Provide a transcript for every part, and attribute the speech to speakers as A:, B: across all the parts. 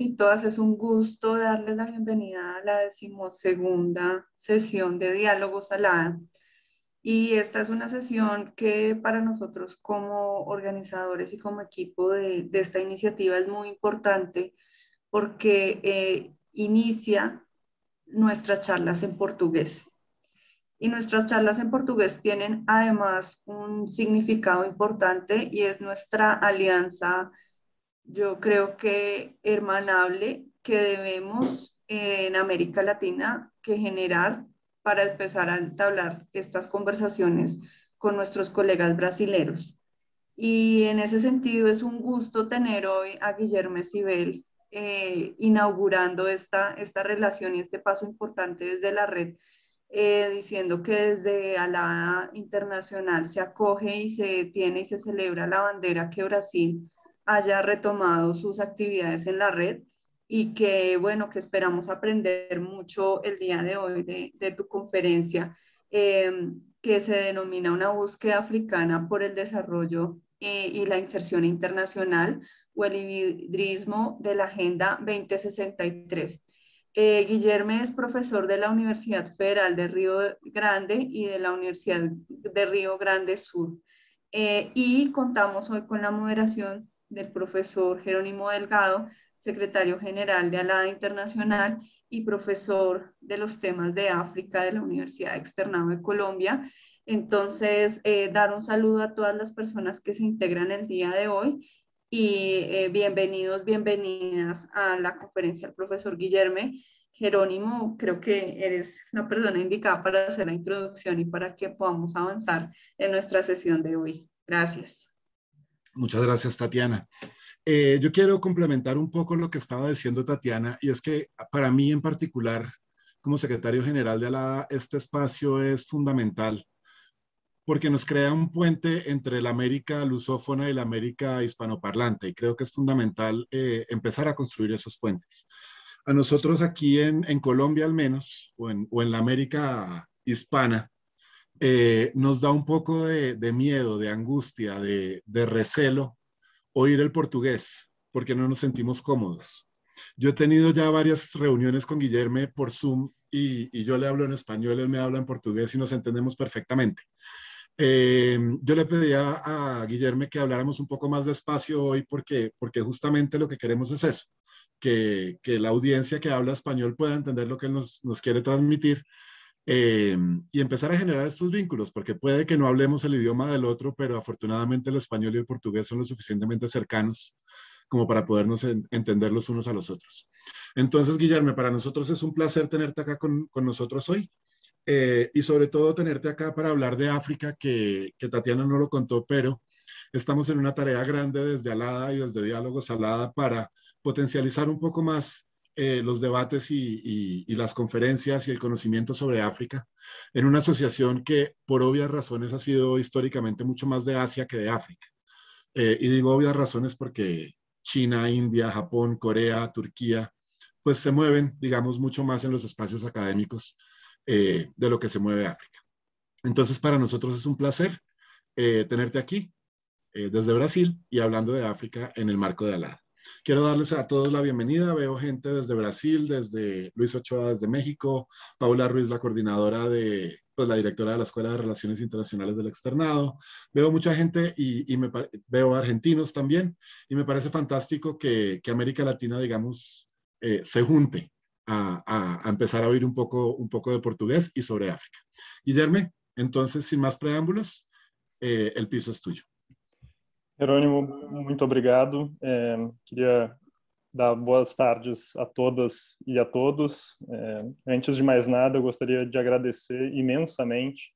A: y todas, es un gusto darles la bienvenida a la decimosegunda sesión de Diálogo Salada. Y esta es una sesión que para nosotros como organizadores y como equipo de, esta iniciativa es muy importante porque eh, inicia nuestras charlas en portugués. Y nuestras charlas en portugués tienen además un significado importante y es nuestra alianza yo creo que hermanable que debemos en América Latina que generar para empezar a entablar estas conversaciones con nuestros colegas brasileros. Y en ese sentido es un gusto tener hoy a Guillermo Sibel eh, inaugurando esta, esta relación y este paso importante desde la red, eh, diciendo que desde Alada Internacional se acoge y se tiene y se celebra la bandera que Brasil haya retomado sus actividades en la red y que, bueno, que esperamos aprender mucho el día de hoy de, tu conferencia, em, que se denomina una búsqueda africana por el desarrollo eh, y la inserción internacional o el hibridismo de la Agenda 2063. Eh, Guillermo es profesor de la Universidad Federal de Río Grande y de la Universidad de Río Grande Sur. Eh, y contamos hoy con la moderación del profesor Jerónimo Delgado, secretario general de Alada Internacional y profesor de los temas de África de la Universidad Externado de Colombia. Entonces, eh, dar un saludo a todas las personas que se integran el día de hoy y eh, bienvenidos, bienvenidas a la conferencia del profesor Guillermo Jerónimo, creo que eres la persona indicada para hacer la introducción y para que podamos avanzar en nuestra sesión de hoy. Gracias.
B: Muchas gracias, Tatiana. Eh, yo quiero complementar un poco lo que estaba diciendo Tatiana, y es que para mí en particular, como secretario general de ALADA, este espacio es fundamental porque nos crea un puente entre la América lusófona y la América hispanoparlante, y creo que es fundamental eh, empezar a construir esos puentes. A nosotros aquí en, Colombia al menos, o en, o en la América hispana, eh, nos da un poco de, miedo, de angustia, de, recelo oír el portugués, porque no nos sentimos cómodos. Yo he tenido ya varias reuniones con Guillermo por Zoom y, yo le hablo en español, él me habla en portugués y nos entendemos perfectamente. Eh, yo le pedía a Guillermo que habláramos un poco más despacio hoy porque, porque justamente lo que queremos es eso, que, la audiencia que habla español pueda entender lo que nos, nos quiere transmitir eh, y empezar a generar estos vínculos, porque puede que no hablemos el idioma del otro, pero afortunadamente el español y el portugués son lo suficientemente cercanos como para podernos entender los unos a los otros. Entonces, Guillermo, para nosotros es un placer tenerte acá con, nosotros hoy. Eh, y sobre todo tenerte acá para hablar de África, que, que Tatiana no lo contó, pero estamos en una tarea grande desde Alada y desde Diálogos Alada para potencializar un poco más eh, los debates y, las conferencias y el conocimiento sobre África en una asociación que por obvias razones ha sido históricamente mucho más de Asia que de África. Eh, y digo obvias razones porque China, India, Japón, Corea, Turquía, pues se mueven, digamos, mucho más en los espacios académicos eh, de lo que se mueve África. Entonces, para nosotros es un placer tenerte aquí desde Brasil y hablando de África en el marco de Alada. Quiero darles a todos la bienvenida. Veo gente desde Brasil, desde Luis Ochoa, desde México, Paula Ruiz, la coordinadora de, pues la directora de la Escuela de Relaciones Internacionales del Externado. Veo mucha gente y, me, veo argentinos también. Y me parece fantástico que, América Latina, digamos, eh, se junte a, empezar a oír un poco, un poco de portugués y sobre África. Guillermo, entonces, sin más preámbulos, eh, el piso es tuyo.
C: Jerônimo, muito obrigado. É, queria dar boas tardes a todas e a todos. É, antes de mais nada, eu gostaria de agradecer imensamente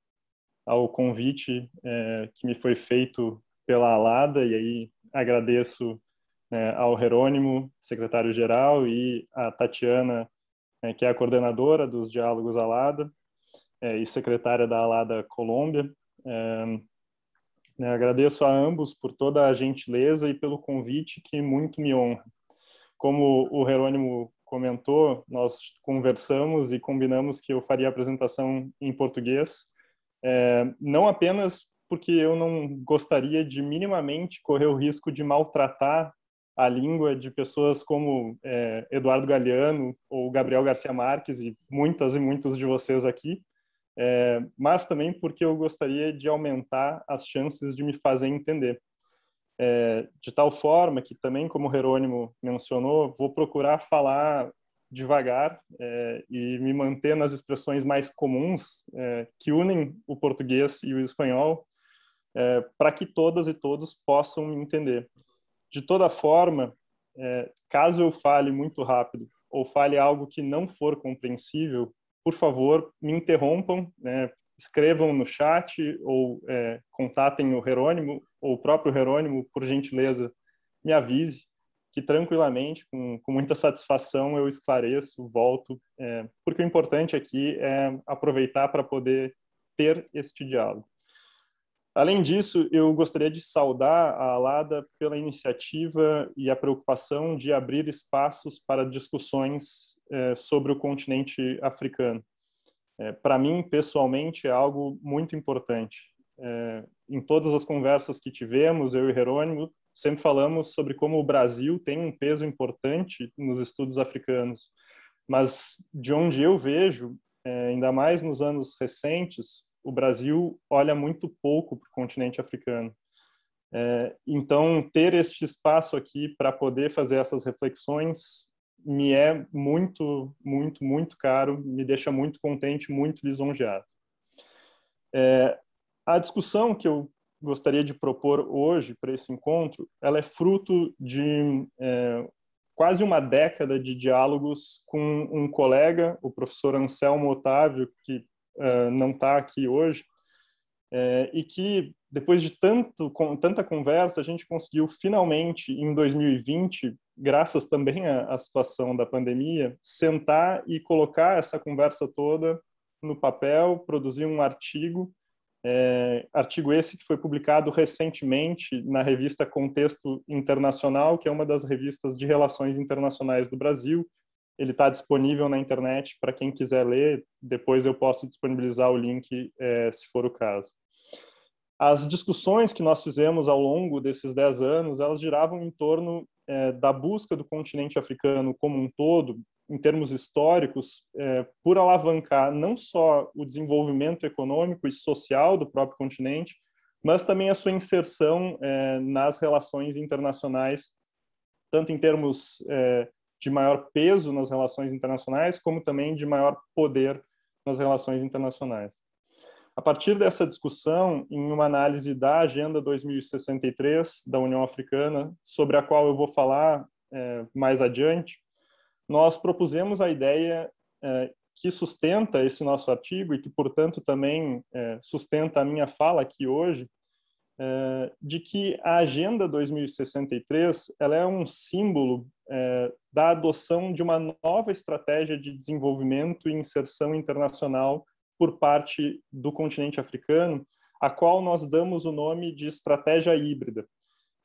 C: ao convite é, que me foi feito pela Alada, e aí agradeço é, ao Jerônimo, secretário-geral, e à Tatiana, é, que é a coordenadora dos Diálogos Alada é, e secretária da Alada Colômbia. Né? Agradeço a ambos por toda a gentileza e pelo convite que muito me honra. Como o Jerônimo comentou, nós conversamos e combinamos que eu faria a apresentação em português, é, não apenas porque eu não gostaria de minimamente correr o risco de maltratar a língua de pessoas como é, Eduardo Galeano ou Gabriel Garcia Marques e muitas e muitos de vocês aqui, é, mas também porque eu gostaria de aumentar as chances de me fazer entender. É, de tal forma que também, como o Jerônimo mencionou, vou procurar falar devagar é, e me manter nas expressões mais comuns é, que unem o português e o espanhol, é, para que todas e todos possam me entender. De toda forma, é, caso eu fale muito rápido ou fale algo que não for compreensível, por favor, me interrompam, né? escrevam no chat ou é, contatem o Herônimo ou o próprio Herônimo, por gentileza, me avise que tranquilamente, com, com muita satisfação, eu esclareço, volto, é, porque o importante aqui é aproveitar para poder ter este diálogo. Além disso, eu gostaria de saudar a Alada pela iniciativa e a preocupação de abrir espaços para discussões é, sobre o continente africano. É, para mim, pessoalmente, é algo muito importante. É, em todas as conversas que tivemos, eu e Jerônimo, sempre falamos sobre como o Brasil tem um peso importante nos estudos africanos. Mas de onde eu vejo, ainda mais nos anos recentes, o Brasil olha muito pouco para o continente africano. É, então, ter este espaço aqui para poder fazer essas reflexões me é muito, muito, muito caro, me deixa muito contente, muito lisonjeado. É, a discussão que eu gostaria de propor hoje para esse encontro, ela é fruto de é, quase uma década de diálogos com um colega, o professor Anselmo Otávio, que uh, não está aqui hoje, é, e que depois de tanto, com, tanta conversa, a gente conseguiu finalmente, em 2020, graças também à, à situação da pandemia, sentar e colocar essa conversa toda no papel, produzir um artigo, é, artigo esse que foi publicado recentemente na revista Contexto Internacional, que é uma das revistas de relações internacionais do Brasil, ele está disponível na internet para quem quiser ler. Depois eu posso disponibilizar o link, é, se for o caso. As discussões que nós fizemos ao longo desses dez anos, elas giravam em torno é, da busca do continente africano como um todo, em termos históricos, é, por alavancar não só o desenvolvimento econômico e social do próprio continente, mas também a sua inserção é, nas relações internacionais, tanto em termos é, de maior peso nas relações internacionais, como também de maior poder nas relações internacionais. A partir dessa discussão, em uma análise da Agenda 2063 da União Africana, sobre a qual eu vou falar é, mais adiante, nós propusemos a ideia é, que sustenta esse nosso artigo e que, portanto, também é, sustenta a minha fala aqui hoje, eh, de que a Agenda 2063 ela é um símbolo eh, da adoção de uma nova estratégia de desenvolvimento e inserção internacional por parte do continente africano, a qual nós damos o nome de estratégia híbrida.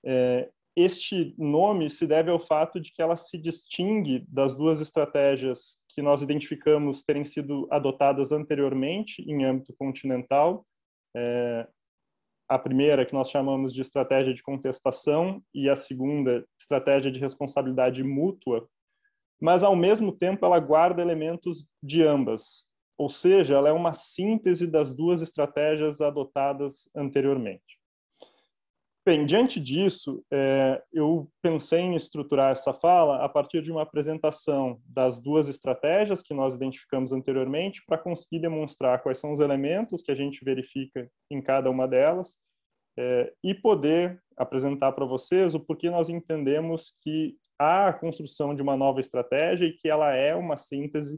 C: Eh, este nome se deve ao fato de que ela se distingue das duas estratégias que nós identificamos terem sido adotadas anteriormente em âmbito continental, a primeira que nós chamamos de estratégia de contestação e a segunda estratégia de responsabilidade mútua, mas ao mesmo tempo ela guarda elementos de ambas, ou seja, ela é uma síntese das duas estratégias adotadas anteriormente. Bem, diante disso, é, eu pensei em estruturar essa fala a partir de uma apresentação das duas estratégias que nós identificamos anteriormente, para conseguir demonstrar quais são os elementos que a gente verifica em cada uma delas é, e poder apresentar para vocês o porquê nós entendemos que há a construção de uma nova estratégia e que ela é uma síntese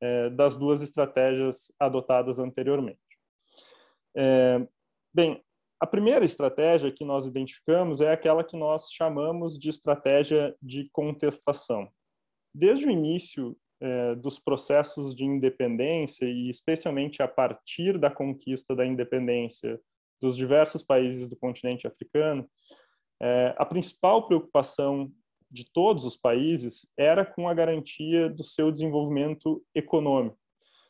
C: é, das duas estratégias adotadas anteriormente. É, bem, a primeira estratégia que nós identificamos é aquela que nós chamamos de estratégia de contestação. Desde o início eh, dos processos de independência, e especialmente a partir da conquista da independência dos diversos países do continente africano, eh, a principal preocupação de todos os países era com a garantia do seu desenvolvimento econômico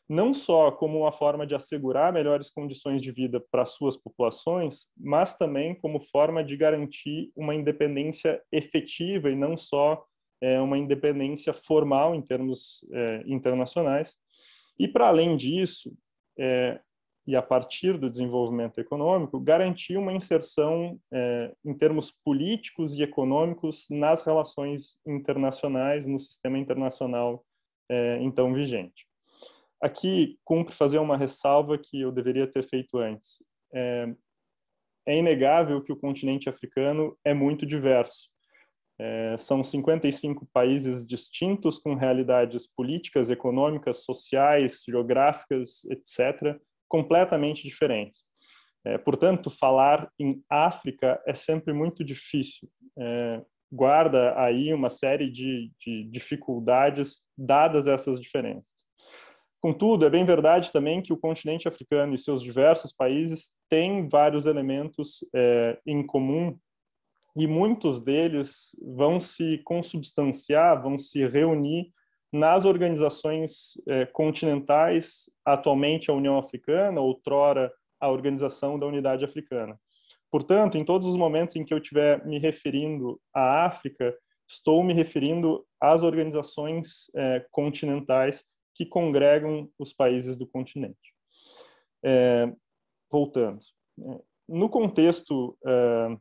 C: não só como uma forma de assegurar melhores condições de vida para suas populações, mas também como forma de garantir uma independência efetiva e não só é, uma independência formal em termos é, internacionais. E, para além disso, é, e a partir do desenvolvimento econômico, garantir uma inserção é, em termos políticos e econômicos nas relações internacionais, no sistema internacional é, então vigente. Aqui cumpre fazer uma ressalva que eu deveria ter feito antes. É, é inegável que o continente africano é muito diverso. É, são 55 países distintos, com realidades políticas, econômicas, sociais, geográficas, etc., completamente diferentes. É, portanto, falar em África é sempre muito difícil. É, guarda aí uma série de, de dificuldades dadas essas diferenças. Contudo, é bem verdade também que o continente africano e seus diversos países têm vários elementos é, em comum e muitos deles vão se consubstanciar, vão se reunir nas organizações é, continentais, atualmente a União Africana, outrora a Organização da Unidade Africana. Portanto, em todos os momentos em que eu estiver me referindo à África, estou me referindo às organizações é, continentais que congregam os países do continente. É, voltando, é, no contexto é,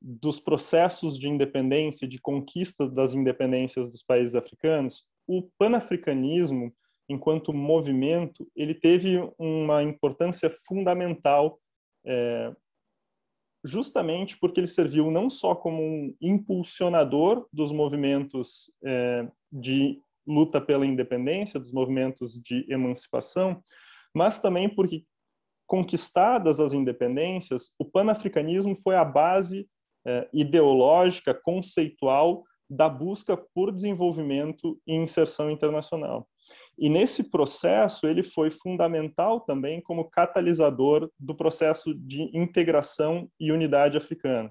C: dos processos de independência, de conquista das independências dos países africanos, o panafricanismo, enquanto movimento, ele teve uma importância fundamental é, justamente porque ele serviu não só como um impulsionador dos movimentos eh, de luta pela independência, dos movimentos de emancipação, mas também porque, conquistadas as independências, o panafricanismo foi a base eh, ideológica, conceitual, da busca por desenvolvimento e inserção internacional. E nesse processo, ele foi fundamental também como catalisador do processo de integração e unidade africana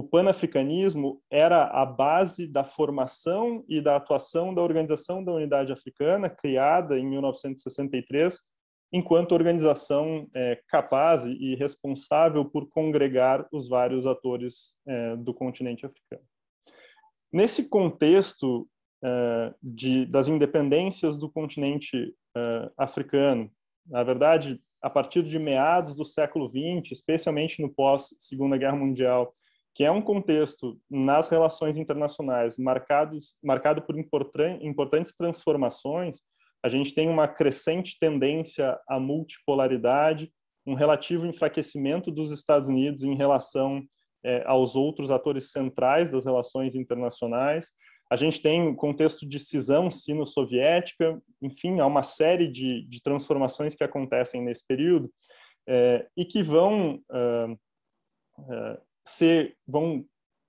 C: o panafricanismo era a base da formação e da atuação da Organização da Unidade Africana, criada em 1963, enquanto organização é, capaz e responsável por congregar os vários atores é, do continente africano. Nesse contexto é, de, das independências do continente é, africano, na verdade, a partir de meados do século XX, especialmente no pós-Segunda Guerra Mundial, que é um contexto nas relações internacionais marcados, marcado por importantes transformações, a gente tem uma crescente tendência à multipolaridade, um relativo enfraquecimento dos Estados Unidos em relação é, aos outros atores centrais das relações internacionais. A gente tem o um contexto de cisão sino-soviética, enfim, há uma série de, de, transformações que acontecem nesse período é, e que vão ser, vão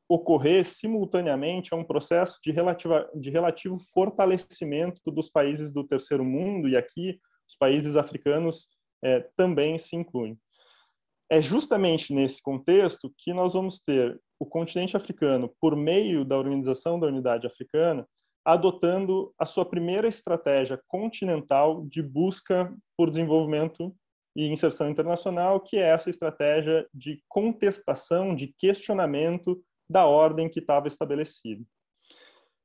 C: ocorrer simultaneamente a um processo de, relativa, de relativo fortalecimento dos países do terceiro mundo, e aqui os países africanos é, também se incluem. É justamente nesse contexto que nós vamos ter o continente africano, por meio da Organização da Unidade Africana, adotando a sua primeira estratégia continental de busca por desenvolvimento e inserção internacional, que é essa estratégia de contestação, de questionamento da ordem que estava estabelecida.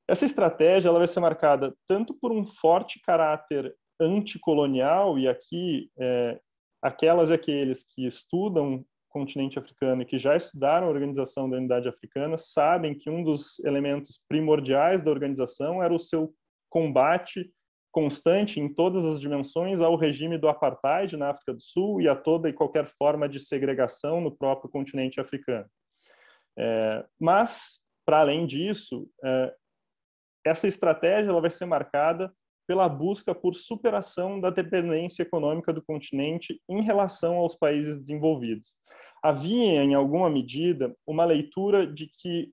C: Essa estratégia ela vai ser marcada tanto por um forte caráter anticolonial, e aqui é, aquelas e aqueles que estudam o continente africano e que já estudaram a organização da unidade africana sabem que um dos elementos primordiais da organização era o seu combate constante em todas as dimensões ao regime do apartheid na África do Sul e a toda e qualquer forma de segregação no próprio continente africano. É, mas, para além disso, é, essa estratégia ela vai ser marcada pela busca por superação da dependência econômica do continente em relação aos países desenvolvidos. Havia, em alguma medida, uma leitura de que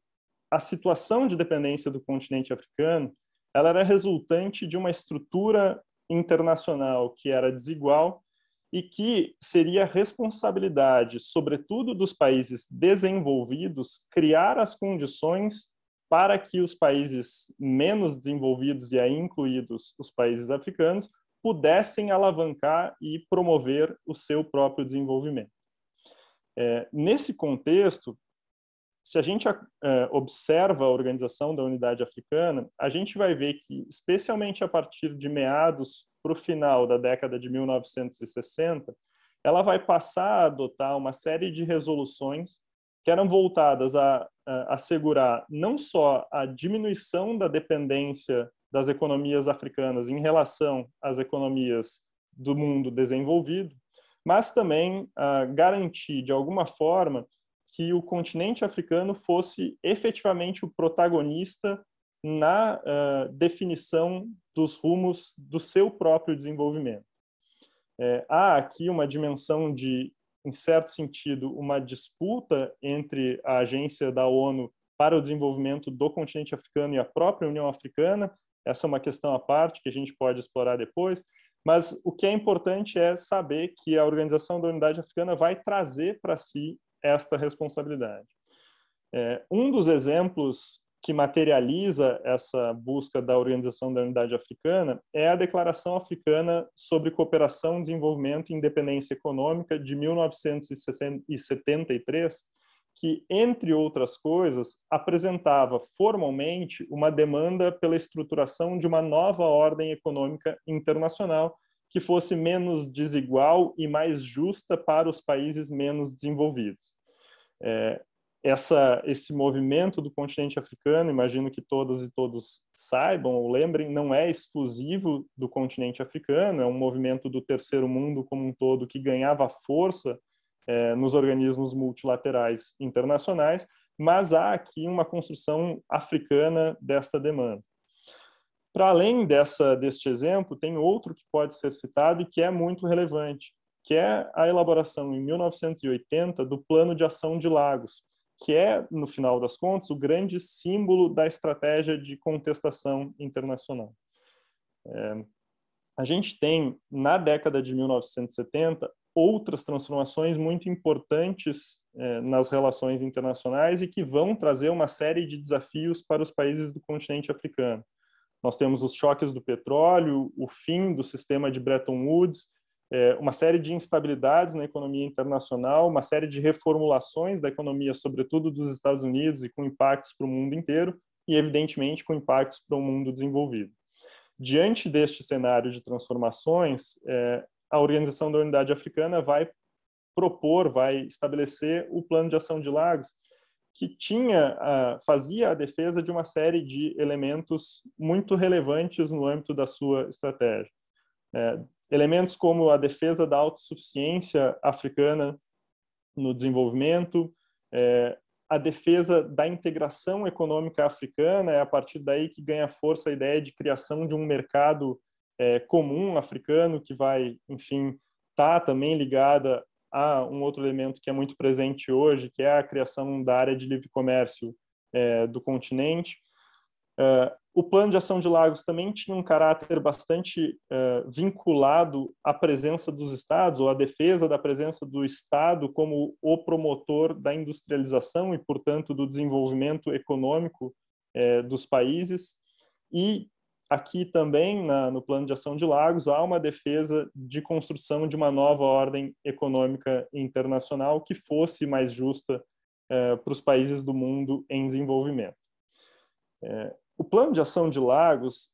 C: a situação de dependência do continente africano ela era resultante de uma estrutura internacional que era desigual e que seria responsabilidade, sobretudo dos países desenvolvidos, criar as condições para que os países menos desenvolvidos e aí incluídos os países africanos pudessem alavancar e promover o seu próprio desenvolvimento. É, nesse contexto, se a gente uh, observa a organização da unidade africana, a gente vai ver que, especialmente a partir de meados para o final da década de 1960, ela vai passar a adotar uma série de resoluções que eram voltadas a, a assegurar não só a diminuição da dependência das economias africanas em relação às economias do mundo desenvolvido, mas também a ah, garantir, de alguma forma, que o continente africano fosse efetivamente o protagonista na uh, definição dos rumos do seu próprio desenvolvimento. É, há aqui uma dimensão de, em certo sentido, uma disputa entre a agência da ONU para o desenvolvimento do continente africano e a própria União Africana. Essa é uma questão à parte que a gente pode explorar depois. Mas o que é importante é saber que a Organização da Unidade Africana vai trazer para si esta responsabilidade. É, um dos exemplos que materializa essa busca da Organização da Unidade Africana é a Declaração Africana sobre Cooperação, Desenvolvimento e Independência Econômica de 1973, que, entre outras coisas, apresentava formalmente uma demanda pela estruturação de uma nova ordem econômica internacional que fosse menos desigual e mais justa para os países menos desenvolvidos. É, essa, esse movimento do continente africano, imagino que todas e todos saibam ou lembrem, não é exclusivo do continente africano, é um movimento do terceiro mundo como um todo que ganhava força é, nos organismos multilaterais internacionais, mas há aqui uma construção africana desta demanda. Para além dessa, deste exemplo, tem outro que pode ser citado e que é muito relevante, que é a elaboração em 1980 do Plano de Ação de Lagos, que é, no final das contas, o grande símbolo da estratégia de contestação internacional. É, a gente tem, na década de 1970, outras transformações muito importantes é, nas relações internacionais e que vão trazer uma série de desafios para os países do continente africano. Nós temos os choques do petróleo, o fim do sistema de Bretton Woods, é, uma série de instabilidades na economia internacional, uma série de reformulações da economia, sobretudo dos Estados Unidos, e com impactos para o mundo inteiro, e evidentemente com impactos para o mundo desenvolvido. Diante deste cenário de transformações, é, a Organização da Unidade Africana vai propor, vai estabelecer o Plano de Ação de Lagos, que tinha fazia a defesa de uma série de elementos muito relevantes no âmbito da sua estratégia. É, elementos como a defesa da autossuficiência africana no desenvolvimento, é, a defesa da integração econômica africana, é a partir daí que ganha força a ideia de criação de um mercado é, comum africano que vai, enfim, tá também ligada há um outro elemento que é muito presente hoje, que é a criação da área de livre comércio é, do continente. É, o plano de ação de Lagos também tinha um caráter bastante é, vinculado à presença dos estados, ou à defesa da presença do estado como o promotor da industrialização e, portanto, do desenvolvimento econômico é, dos países. E Aqui também, na, no plano de ação de Lagos, há uma defesa de construção de uma nova ordem econômica internacional que fosse mais justa eh, para os países do mundo em desenvolvimento. Eh, o plano de ação de Lagos,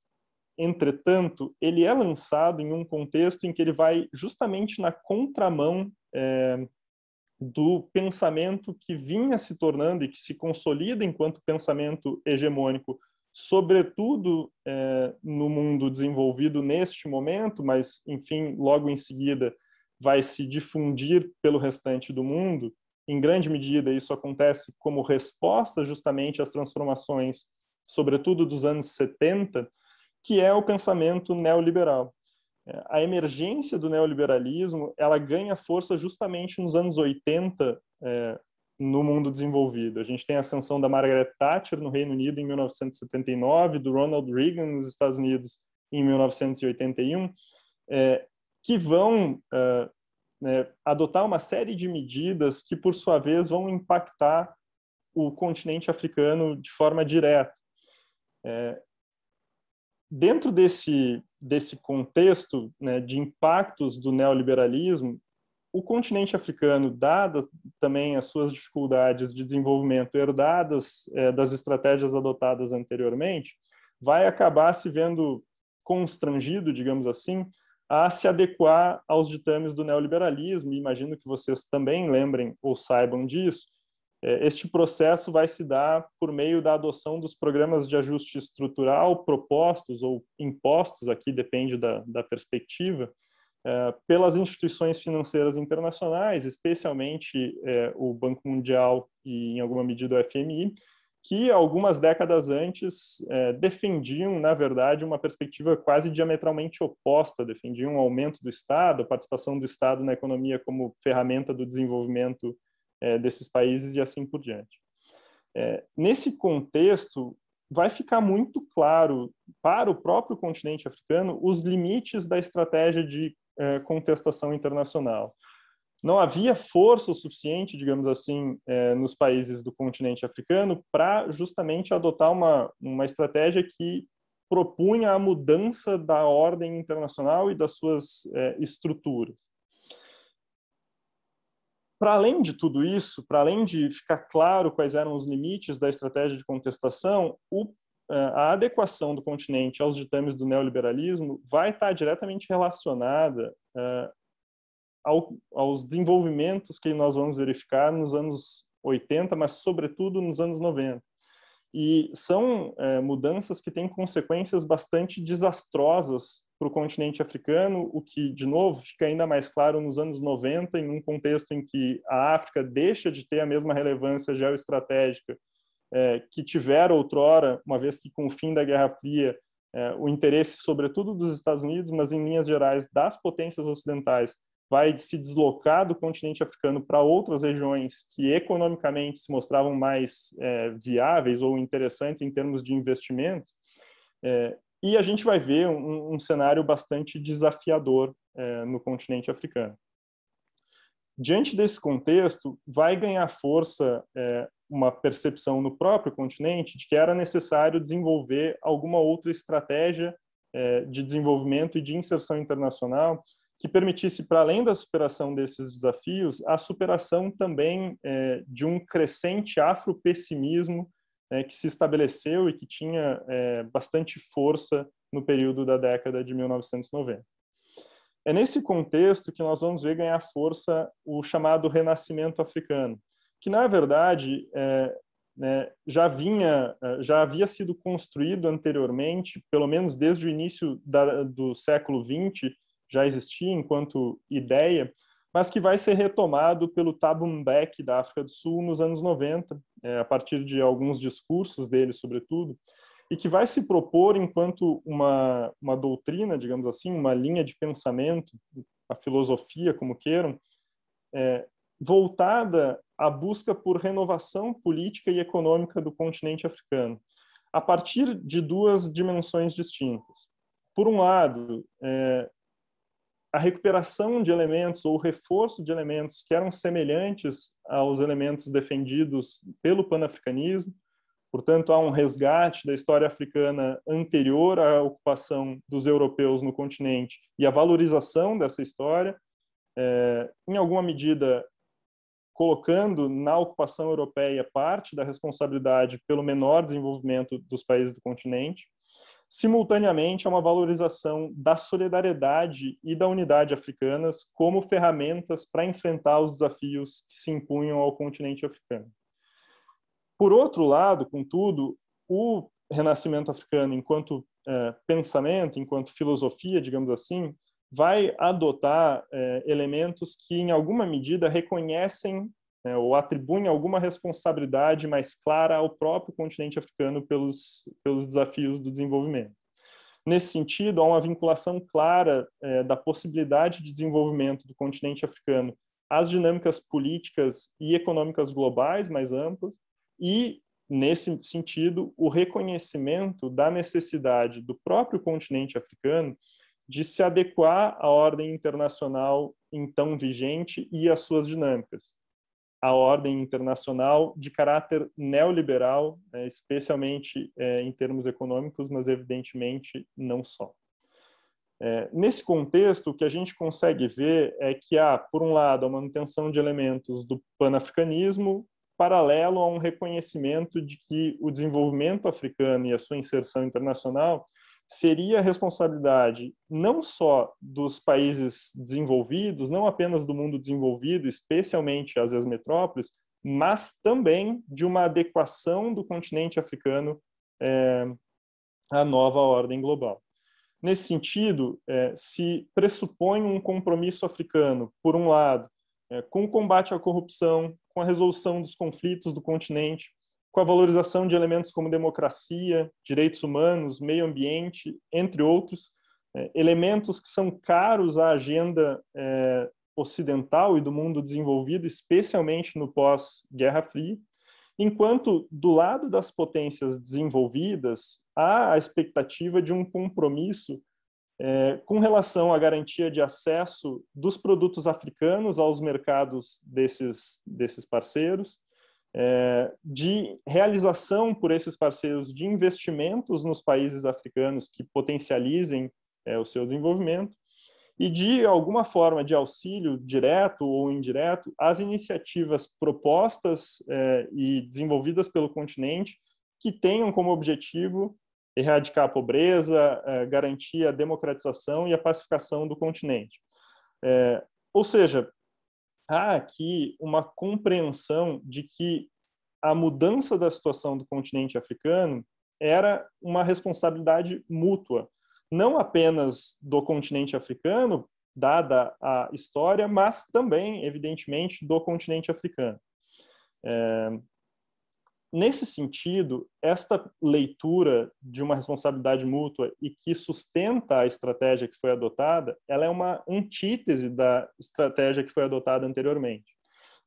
C: entretanto, ele é lançado em um contexto em que ele vai justamente na contramão eh, do pensamento que vinha se tornando e que se consolida enquanto pensamento hegemônico sobretudo é, no mundo desenvolvido neste momento, mas, enfim, logo em seguida vai se difundir pelo restante do mundo. Em grande medida, isso acontece como resposta justamente às transformações, sobretudo dos anos 70, que é o pensamento neoliberal. É, a emergência do neoliberalismo ela ganha força justamente nos anos 80, no mundo desenvolvido. A gente tem a ascensão da Margaret Thatcher no Reino Unido em 1979, do Ronald Reagan nos Estados Unidos em 1981, é, que vão uh, né, adotar uma série de medidas que, por sua vez, vão impactar o continente africano de forma direta. É, dentro desse, desse contexto né, de impactos do neoliberalismo, o continente africano, dadas também as suas dificuldades de desenvolvimento herdadas é, das estratégias adotadas anteriormente, vai acabar se vendo constrangido, digamos assim, a se adequar aos ditames do neoliberalismo. E imagino que vocês também lembrem ou saibam disso. É, este processo vai se dar por meio da adoção dos programas de ajuste estrutural propostos ou impostos, aqui depende da, da perspectiva, é, pelas instituições financeiras internacionais, especialmente é, o Banco Mundial e, em alguma medida, o FMI, que algumas décadas antes é, defendiam, na verdade, uma perspectiva quase diametralmente oposta, defendiam um aumento do Estado, a participação do Estado na economia como ferramenta do desenvolvimento desses países e assim por diante. nesse contexto, vai ficar muito claro para o próprio continente africano os limites da estratégia de é, contestação internacional. Não havia força suficiente, digamos assim, é, nos países do continente africano para justamente adotar uma, uma estratégia que propunha a mudança da ordem internacional e das suas é, estruturas. Para além de tudo isso, para além de ficar claro quais eram os limites da estratégia de contestação, o eh, a adequação do continente aos ditames do neoliberalismo vai estar diretamente relacionada eh, ao, aos desenvolvimentos que nós vamos verificar nos anos 80, mas sobretudo nos anos 90. E são eh, mudanças que têm consequências bastante desastrosas para o continente africano, o que, de novo, fica ainda mais claro nos anos 90, em um contexto em que a África deixa de ter a mesma relevância geoestratégica é, que tiveram outrora, uma vez que com o fim da Guerra Fria, é, o interesse, sobretudo dos Estados Unidos, mas em linhas gerais das potências ocidentais, vai se deslocar do continente africano para outras regiões que economicamente se mostravam mais é, viáveis ou interessantes em termos de investimentos. É, e a gente vai ver um, um cenário bastante desafiador é, no continente africano. Diante desse contexto, vai ganhar força é, uma percepção no próprio continente de que era necessário desenvolver alguma outra estratégia é, de desenvolvimento e de inserção internacional que permitisse, para além da superação desses desafios, a superação também é, de um crescente afropessimismo é, que se estabeleceu e que tinha bastante força no período da década de 1990. É nesse contexto que nós vamos ver ganhar força o chamado Renascimento Africano, que na verdade é, né, já vinha, é, já havia sido construído anteriormente, pelo menos desde o início da, do século XX, já existia enquanto ideia, mas que vai ser retomado pelo Thabo da África do Sul nos anos 90, é, a partir de alguns discursos dele, sobretudo, e que vai se propor enquanto uma, uma doutrina, digamos assim, uma linha de pensamento, a filosofia, como queiram, é, voltada à busca por renovação política e econômica do continente africano, a partir de duas dimensões distintas. Por um lado, é, a recuperação de elementos ou o reforço de elementos que eram semelhantes aos elementos defendidos pelo panafricanismo, portanto, há um resgate da história africana anterior à ocupação dos europeus no continente e a valorização dessa história, é, em alguma medida colocando na ocupação europeia parte da responsabilidade pelo menor desenvolvimento dos países do continente, simultaneamente a uma valorização da solidariedade e da unidade africanas como ferramentas para enfrentar os desafios que se impunham ao continente africano. Por outro lado, contudo, o renascimento africano enquanto eh, pensamento, enquanto filosofia, digamos assim, vai adotar é, elementos que, em alguma medida, reconhecem né, ou atribuem alguma responsabilidade mais clara ao próprio continente africano pelos, pelos desafios do desenvolvimento. Nesse sentido, há uma vinculação clara é, da possibilidade de desenvolvimento do continente africano às dinâmicas políticas e econômicas globais mais amplas e, nesse sentido, o reconhecimento da necessidade do próprio continente africano de se adequar à ordem internacional então vigente e às suas dinâmicas. A ordem internacional de caráter neoliberal, né, especialmente é, em termos econômicos, mas evidentemente não só. É, nesse contexto, o que a gente consegue ver é que há, por um lado, a manutenção de elementos do panafricanismo, paralelo a um reconhecimento de que o desenvolvimento africano e a sua inserção internacional seria responsabilidade não só dos países desenvolvidos, não apenas do mundo desenvolvido, especialmente as metrópoles, mas também de uma adequação do continente africano é, à nova ordem global. Nesse sentido, é, se pressupõe um compromisso africano, por um lado, é, com o combate à corrupção, com a resolução dos conflitos do continente, com a valorização de elementos como democracia, direitos humanos, meio ambiente, entre outros, é, elementos que são caros à agenda é, ocidental e do mundo desenvolvido, especialmente no pós-Guerra Fria, enquanto do lado das potências desenvolvidas há a expectativa de um compromisso é, com relação à garantia de acesso dos produtos africanos aos mercados desses, desses parceiros, é, de realização por esses parceiros de investimentos nos países africanos que potencializem é, o seu desenvolvimento e de alguma forma de auxílio direto ou indireto às iniciativas propostas é, e desenvolvidas pelo continente que tenham como objetivo erradicar a pobreza, é, garantir a democratização e a pacificação do continente. É, ou seja, há aqui uma compreensão de que a mudança da situação do continente africano era uma responsabilidade mútua, não apenas do continente africano, dada a história, mas também, evidentemente, do continente africano. É, nesse sentido, esta leitura de uma responsabilidade mútua e que sustenta a estratégia que foi adotada, ela é uma antítese da estratégia que foi adotada anteriormente.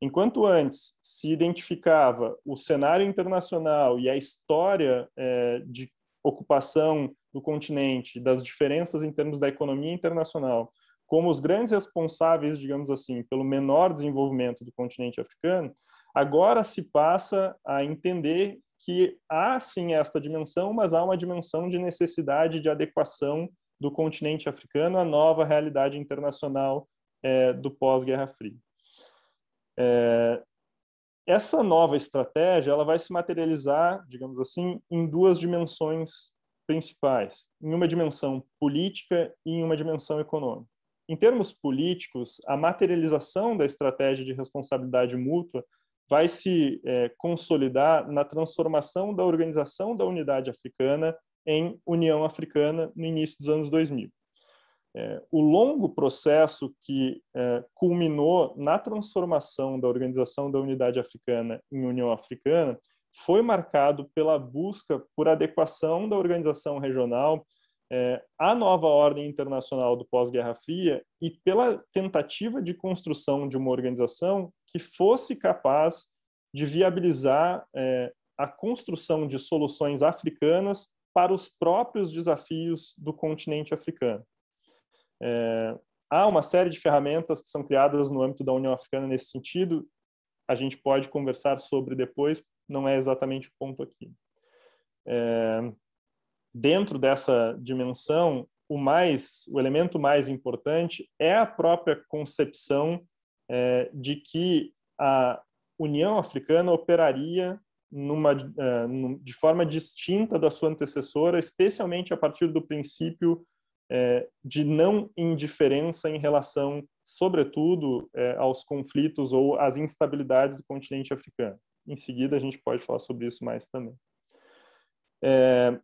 C: Enquanto antes se identificava o cenário internacional e a história é, de ocupação do continente, das diferenças em termos da economia internacional, como os grandes responsáveis, digamos assim, pelo menor desenvolvimento do continente africano, Agora se passa a entender que há sim esta dimensão, mas há uma dimensão de necessidade de adequação do continente africano à nova realidade internacional é, do pós-Guerra Fria. É, essa nova estratégia ela vai se materializar, digamos assim, em duas dimensões principais, em uma dimensão política e em uma dimensão econômica. Em termos políticos, a materialização da estratégia de responsabilidade mútua vai se é, consolidar na transformação da organização da unidade africana em União Africana no início dos anos 2000. É, o longo processo que é, culminou na transformação da Organização da Unidade Africana em União Africana foi marcado pela busca por adequação da organização regional é, a nova ordem internacional do pós-Guerra Fria e pela tentativa de construção de uma organização que fosse capaz de viabilizar é, a construção de soluções africanas para os próprios desafios do continente africano. É, há uma série de ferramentas que são criadas no âmbito da União Africana nesse sentido, a gente pode conversar sobre depois, não é exatamente o ponto aqui. É, dentro dessa dimensão, o mais, o elemento mais importante é a própria concepção eh, de que a União Africana operaria numa, eh, de forma distinta da sua antecessora, especialmente a partir do princípio eh, de não indiferença em relação, sobretudo, aos conflitos ou às instabilidades do continente africano. Em seguida, a gente pode falar sobre isso mais também. É,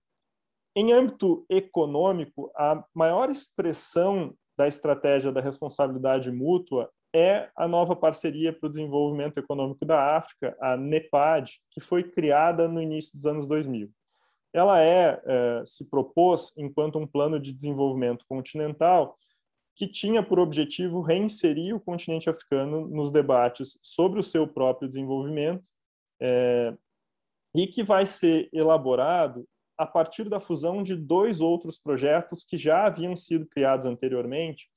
C: em âmbito econômico, a maior expressão da estratégia da responsabilidade mútua é a nova parceria para o desenvolvimento econômico da África, a NEPAD, que foi criada no início dos anos 2000. Ela é, é, se propôs enquanto um plano de desenvolvimento continental que tinha por objetivo reinserir o continente africano nos debates sobre o seu próprio desenvolvimento é, e que vai ser elaborado a partir da fusão de dois outros projetos que já haviam sido criados anteriormente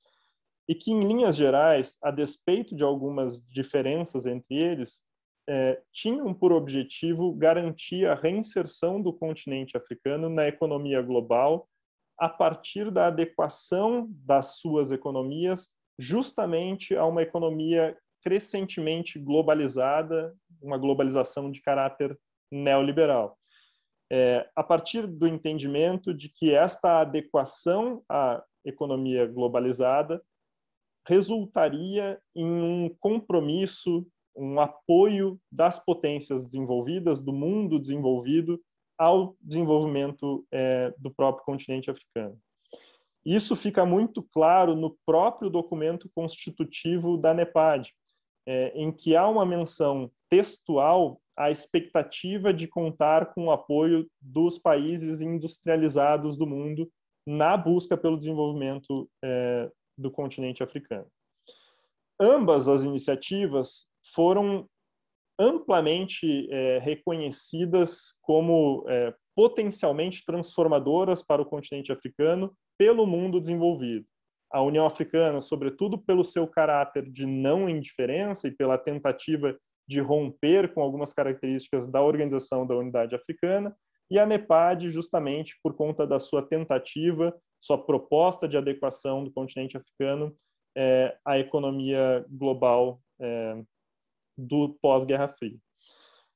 C: e que, em linhas gerais, a despeito de algumas diferenças entre eles, é, tinham por objetivo garantir a reinserção do continente africano na economia global a partir da adequação das suas economias justamente a uma economia crescentemente globalizada, uma globalização de caráter neoliberal é, a partir do entendimento de que esta adequação à economia globalizada resultaria em um compromisso, um apoio das potências desenvolvidas, do mundo desenvolvido, ao desenvolvimento é, do próprio continente africano. Isso fica muito claro no próprio documento constitutivo da NEPAD, é, em que há uma menção textual a expectativa de contar com o apoio dos países industrializados do mundo na busca pelo desenvolvimento é, do continente africano. Ambas as iniciativas foram amplamente é, reconhecidas como é, potencialmente transformadoras para o continente africano pelo mundo desenvolvido. A União Africana, sobretudo pelo seu caráter de não indiferença e pela tentativa de romper com algumas características da Organização da Unidade Africana, e a NEPAD, justamente por conta da sua tentativa, sua proposta de adequação do continente africano é, à economia global é, do pós-Guerra Fria.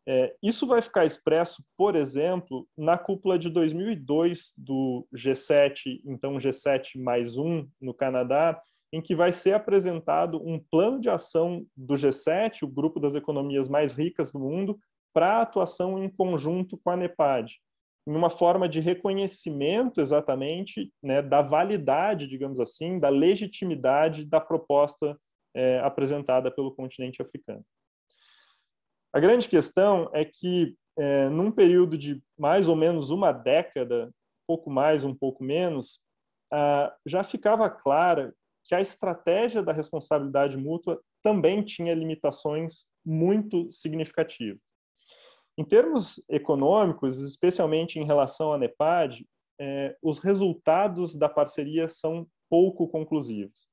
C: É, isso vai ficar expresso, por exemplo, na cúpula de 2002 do G7, então G7 mais um no Canadá, em que vai ser apresentado um plano de ação do G7, o grupo das economias mais ricas do mundo, para atuação em conjunto com a NEPAD, em uma forma de reconhecimento exatamente né, da validade, digamos assim, da legitimidade da proposta é, apresentada pelo continente africano. A grande questão é que, é, num período de mais ou menos uma década, pouco mais, um pouco menos, ah, já ficava clara que a estratégia da responsabilidade mútua também tinha limitações muito significativas. Em termos econômicos, especialmente em relação à NEPAD, é, os resultados da parceria são pouco conclusivos.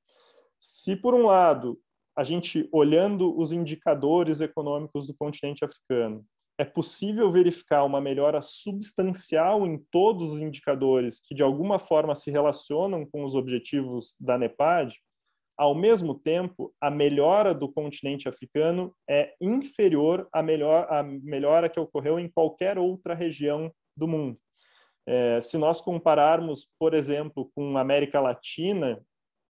C: Se, por um lado, a gente olhando os indicadores econômicos do continente africano, é possível verificar uma melhora substancial em todos os indicadores que de alguma forma se relacionam com os objetivos da NEPAD, ao mesmo tempo, a melhora do continente africano é inferior à, melhor, à melhora que ocorreu em qualquer outra região do mundo. É, se nós compararmos, por exemplo, com a América Latina,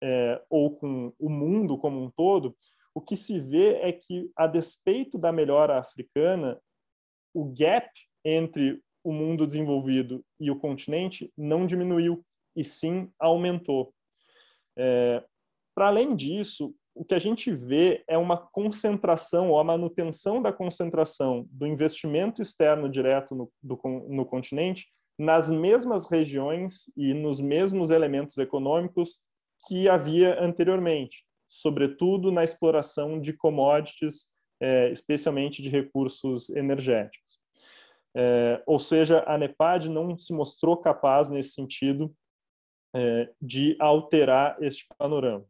C: é, ou com o mundo como um todo, o que se vê é que, a despeito da melhora africana, o gap entre o mundo desenvolvido e o continente não diminuiu, e sim aumentou. É, Para além disso, o que a gente vê é uma concentração ou a manutenção da concentração do investimento externo direto no, do, no continente nas mesmas regiões e nos mesmos elementos econômicos que havia anteriormente, sobretudo na exploração de commodities, é, especialmente de recursos energéticos. É, ou seja, a NEPAD não se mostrou capaz, nesse sentido, é, de alterar este panorama.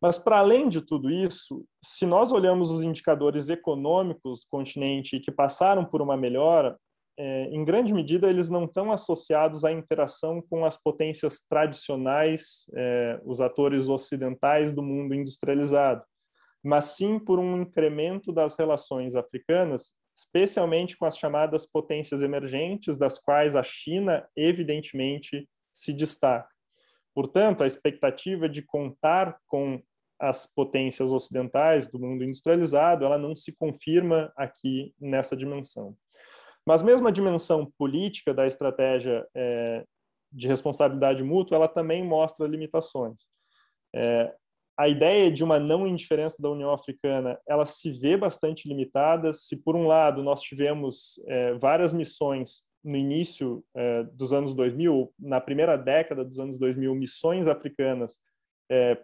C: Mas, para além de tudo isso, se nós olhamos os indicadores econômicos do continente que passaram por uma melhora, é, em grande medida, eles não estão associados à interação com as potências tradicionais, é, os atores ocidentais do mundo industrializado, mas sim por um incremento das relações africanas, especialmente com as chamadas potências emergentes, das quais a China, evidentemente, se destaca. Portanto, a expectativa de contar com as potências ocidentais do mundo industrializado, ela não se confirma aqui nessa dimensão. Mas mesmo a dimensão política da estratégia é, de responsabilidade mútua, ela também mostra limitações. É, a ideia de uma não indiferença da União Africana, ela se vê bastante limitada. Se por um lado nós tivemos é, várias missões no início é, dos anos 2000, na primeira década dos anos 2000, missões africanas é,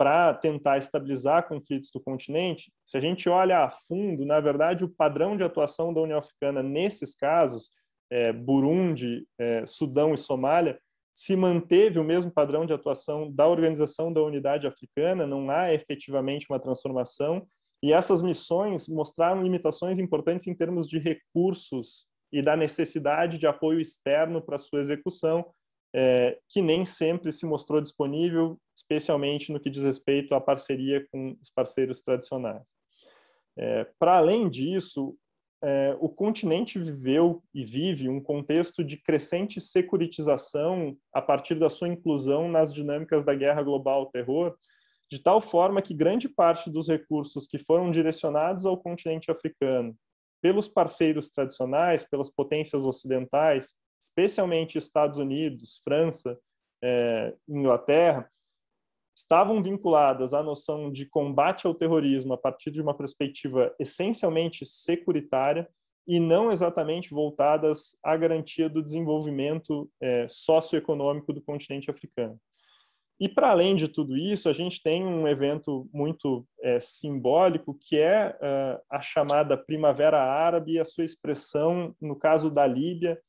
C: para tentar estabilizar conflitos do continente, se a gente olha a fundo, na verdade, o padrão de atuação da União Africana nesses casos, é, Burundi, é, Sudão e Somália, se manteve o mesmo padrão de atuação da Organização da Unidade Africana, não há efetivamente uma transformação, e essas missões mostraram limitações importantes em termos de recursos e da necessidade de apoio externo para sua execução, é, que nem sempre se mostrou disponível, especialmente no que diz respeito à parceria com os parceiros tradicionais. É, Para além disso, é, o continente viveu e vive um contexto de crescente securitização a partir da sua inclusão nas dinâmicas da guerra global ao terror, de tal forma que grande parte dos recursos que foram direcionados ao continente africano pelos parceiros tradicionais, pelas potências ocidentais, especialmente Estados Unidos, França, é, Inglaterra, estavam vinculadas à noção de combate ao terrorismo a partir de uma perspectiva essencialmente securitária e não exatamente voltadas à garantia do desenvolvimento é, socioeconômico do continente africano. E para além de tudo isso, a gente tem um evento muito é, simbólico que é uh, a chamada Primavera Árabe e a sua expressão, no caso da Líbia,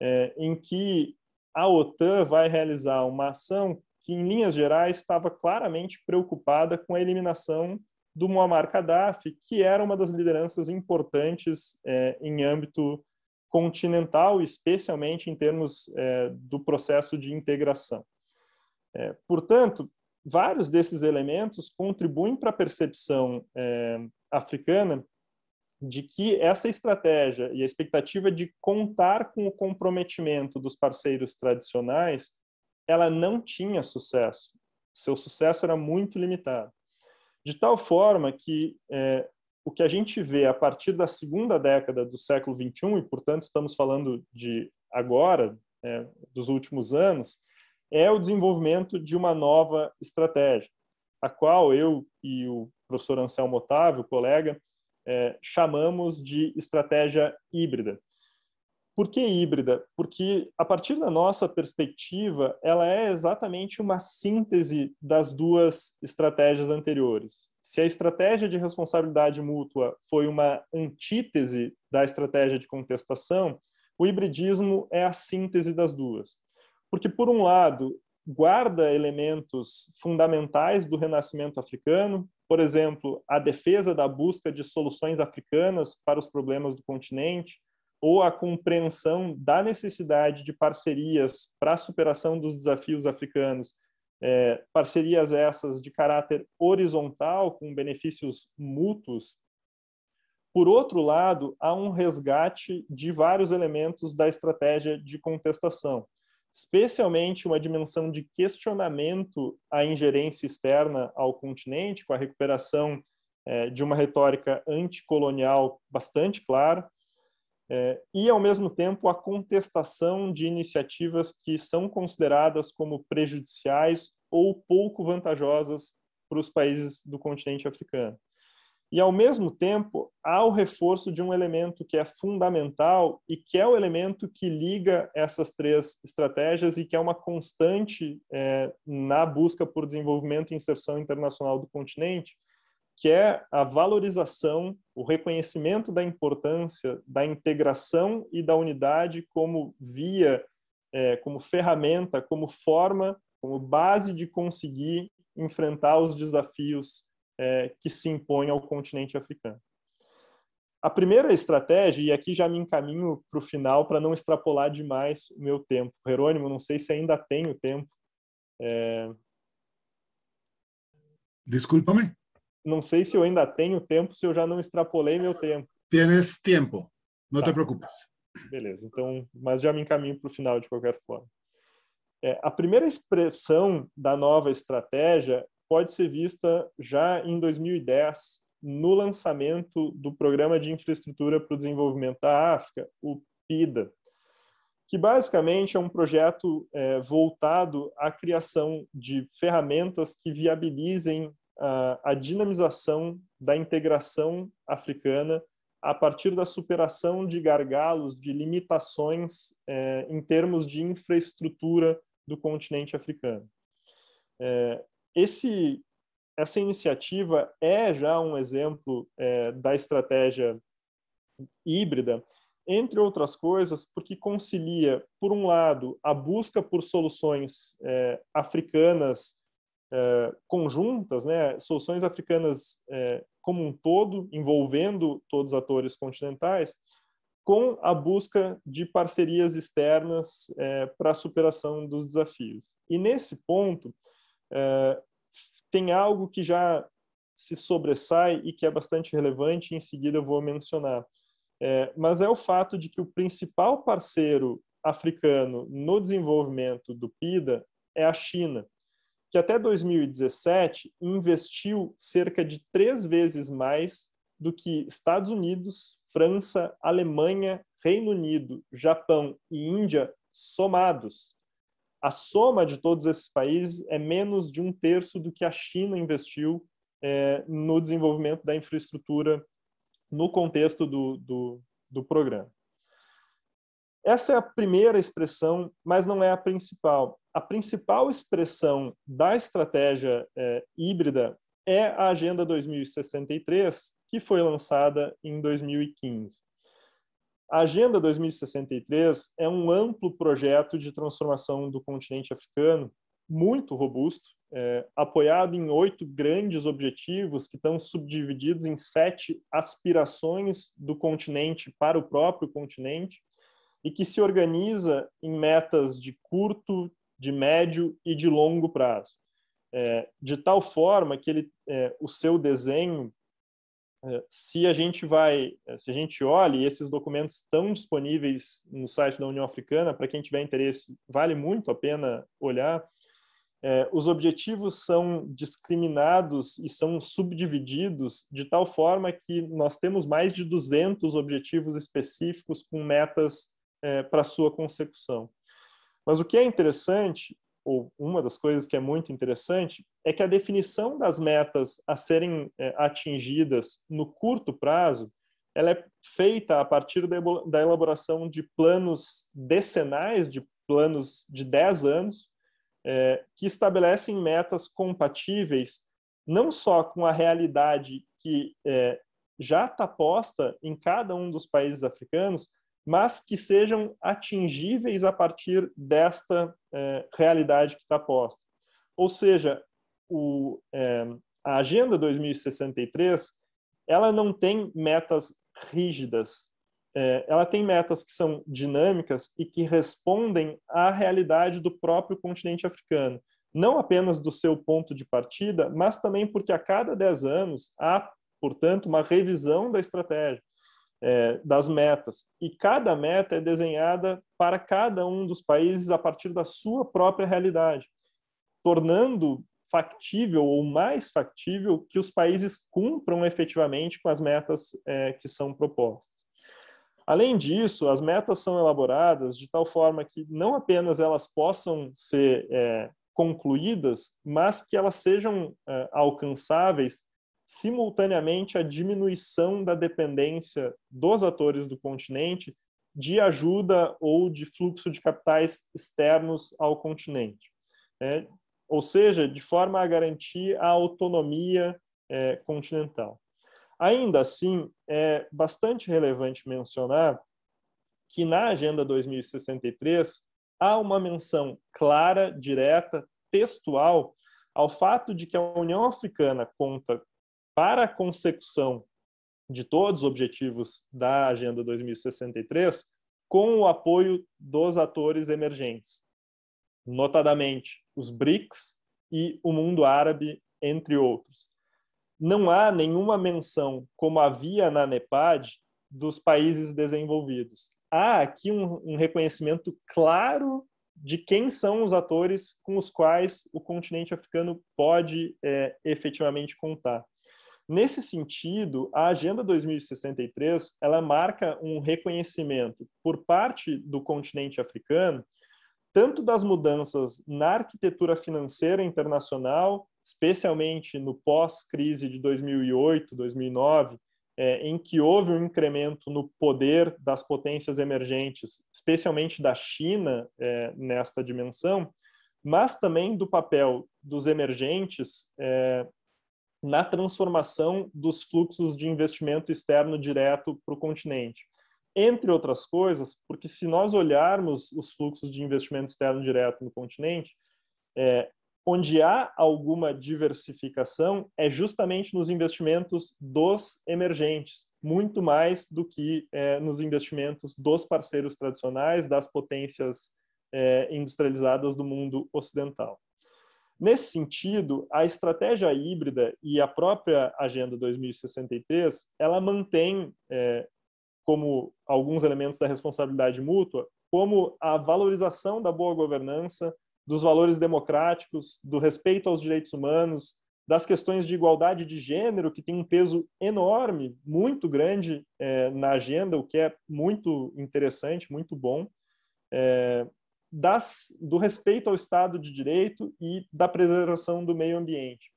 C: é, em que a OTAN vai realizar uma ação que, em linhas gerais, estava claramente preocupada com a eliminação do Muammar Gaddafi, que era uma das lideranças importantes é, em âmbito continental, especialmente em termos é, do processo de integração. É, portanto, vários desses elementos contribuem para a percepção africana de que essa estratégia e a expectativa de contar com o comprometimento dos parceiros tradicionais, ela não tinha sucesso. Seu sucesso era muito limitado. De tal forma que é, o que a gente vê a partir da segunda década do século XXI, e portanto estamos falando de agora, é, dos últimos anos, é o desenvolvimento de uma nova estratégia, a qual eu e o professor Anselmo Otávio, colega, é, chamamos de estratégia híbrida. Por que híbrida? Porque, a partir da nossa perspectiva, ela é exatamente uma síntese das duas estratégias anteriores. Se a estratégia de responsabilidade mútua foi uma antítese da estratégia de contestação, o hibridismo é a síntese das duas. Porque, por um lado, guarda elementos fundamentais do renascimento africano, por exemplo, a defesa da busca de soluções africanas para os problemas do continente, ou a compreensão da necessidade de parcerias para a superação dos desafios africanos, é, parcerias essas de caráter horizontal, com benefícios mútuos. Por outro lado, há um resgate de vários elementos da estratégia de contestação especialmente uma dimensão de questionamento à ingerência externa ao continente, com a recuperação é, de uma retórica anticolonial bastante clara, é, e, ao mesmo tempo, a contestação de iniciativas que são consideradas como prejudiciais ou pouco vantajosas para os países do continente africano. E, ao mesmo tempo, há o reforço de um elemento que é fundamental e que é o elemento que liga essas três estratégias e que é uma constante é, na busca por desenvolvimento e inserção internacional do continente, que é a valorização, o reconhecimento da importância da integração e da unidade como via, é, como ferramenta, como forma, como base de conseguir enfrentar os desafios é, que se impõe ao continente africano. A primeira estratégia, e aqui já me encaminho para o final para não extrapolar demais o meu tempo. Jerônimo, não sei se ainda tenho tempo. É... Desculpa-me. Não sei se eu ainda tenho tempo, se eu já não extrapolei meu tempo.
B: Tens tempo, não tá. te preocupes.
C: Beleza, então, mas já me encaminho para o final de qualquer forma. É, a primeira expressão da nova estratégia pode ser vista já em 2010 no lançamento do Programa de Infraestrutura para o Desenvolvimento da África, o PIDA, que basicamente é um projeto é, voltado à criação de ferramentas que viabilizem a, a dinamização da integração africana a partir da superação de gargalos, de limitações é, em termos de infraestrutura do continente africano. Eh, esse, essa iniciativa é já um exemplo é, da estratégia híbrida, entre outras coisas, porque concilia, por um lado, a busca por soluções é, africanas é, conjuntas, né, soluções africanas é, como um todo, envolvendo todos os atores continentais, com a busca de parcerias externas é, para a superação dos desafios. E nesse ponto, é, tem algo que já se sobressai e que é bastante relevante, em seguida eu vou mencionar. É, mas é o fato de que o principal parceiro africano no desenvolvimento do PIDA é a China, que até 2017 investiu cerca de três vezes mais do que Estados Unidos, França, Alemanha, Reino Unido, Japão e Índia somados a soma de todos esses países é menos de um terço do que a China investiu é, no desenvolvimento da infraestrutura no contexto do, do, do programa. Essa é a primeira expressão, mas não é a principal. A principal expressão da estratégia é, híbrida é a Agenda 2063, que foi lançada em 2015. A Agenda 2063 é um amplo projeto de transformação do continente africano, muito robusto, é, apoiado em oito grandes objetivos que estão subdivididos em sete aspirações do continente para o próprio continente e que se organiza em metas de curto, de médio e de longo prazo. É, de tal forma que ele, é, o seu desenho é, se a gente vai, é, se a gente olha, e esses documentos estão disponíveis no site da União Africana, para quem tiver interesse, vale muito a pena olhar. É, os objetivos são discriminados e são subdivididos de tal forma que nós temos mais de 200 objetivos específicos com metas é, para sua consecução. Mas o que é interessante ou uma das coisas que é muito interessante, é que a definição das metas a serem é, atingidas no curto prazo, ela é feita a partir da elaboração de planos decenais, de planos de 10 anos, é, que estabelecem metas compatíveis não só com a realidade que é, já está posta em cada um dos países africanos, mas que sejam atingíveis a partir desta é, realidade que está posta. Ou seja, o, é, a Agenda 2063 ela não tem metas rígidas, é, ela tem metas que são dinâmicas e que respondem à realidade do próprio continente africano, não apenas do seu ponto de partida, mas também porque a cada 10 anos há, portanto, uma revisão da estratégia é, das metas. E cada meta é desenhada para cada um dos países a partir da sua própria realidade, tornando factível ou mais factível que os países cumpram efetivamente com as metas é, que são propostas. Além disso, as metas são elaboradas de tal forma que não apenas elas possam ser é, concluídas, mas que elas sejam é, alcançáveis simultaneamente a diminuição da dependência dos atores do continente de ajuda ou de fluxo de capitais externos ao continente. Né? Ou seja, de forma a garantir a autonomia é, continental. Ainda assim, é bastante relevante mencionar que na Agenda 2063 há uma menção clara, direta, textual ao fato de que a União Africana conta para a consecução de todos os objetivos da Agenda 2063 com o apoio dos atores emergentes, notadamente os BRICS e o mundo árabe, entre outros. Não há nenhuma menção, como havia na NEPAD, dos países desenvolvidos. Há aqui um, um reconhecimento claro de quem são os atores com os quais o continente africano pode é, efetivamente contar. Nesse sentido, a Agenda 2063 ela marca um reconhecimento por parte do continente africano tanto das mudanças na arquitetura financeira internacional, especialmente no pós-crise de 2008, 2009, é, em que houve um incremento no poder das potências emergentes, especialmente da China é, nesta dimensão, mas também do papel dos emergentes é, na transformação dos fluxos de investimento externo direto para o continente. Entre outras coisas, porque se nós olharmos os fluxos de investimento externo direto no continente, é, onde há alguma diversificação é justamente nos investimentos dos emergentes, muito mais do que é, nos investimentos dos parceiros tradicionais, das potências é, industrializadas do mundo ocidental. Nesse sentido, a estratégia híbrida e a própria Agenda 2063, ela mantém é, como alguns elementos da responsabilidade mútua, como a valorização da boa governança, dos valores democráticos, do respeito aos direitos humanos, das questões de igualdade de gênero, que tem um peso enorme, muito grande é, na agenda, o que é muito interessante, muito bom. É, das, do respeito ao Estado de Direito e da preservação do meio ambiente.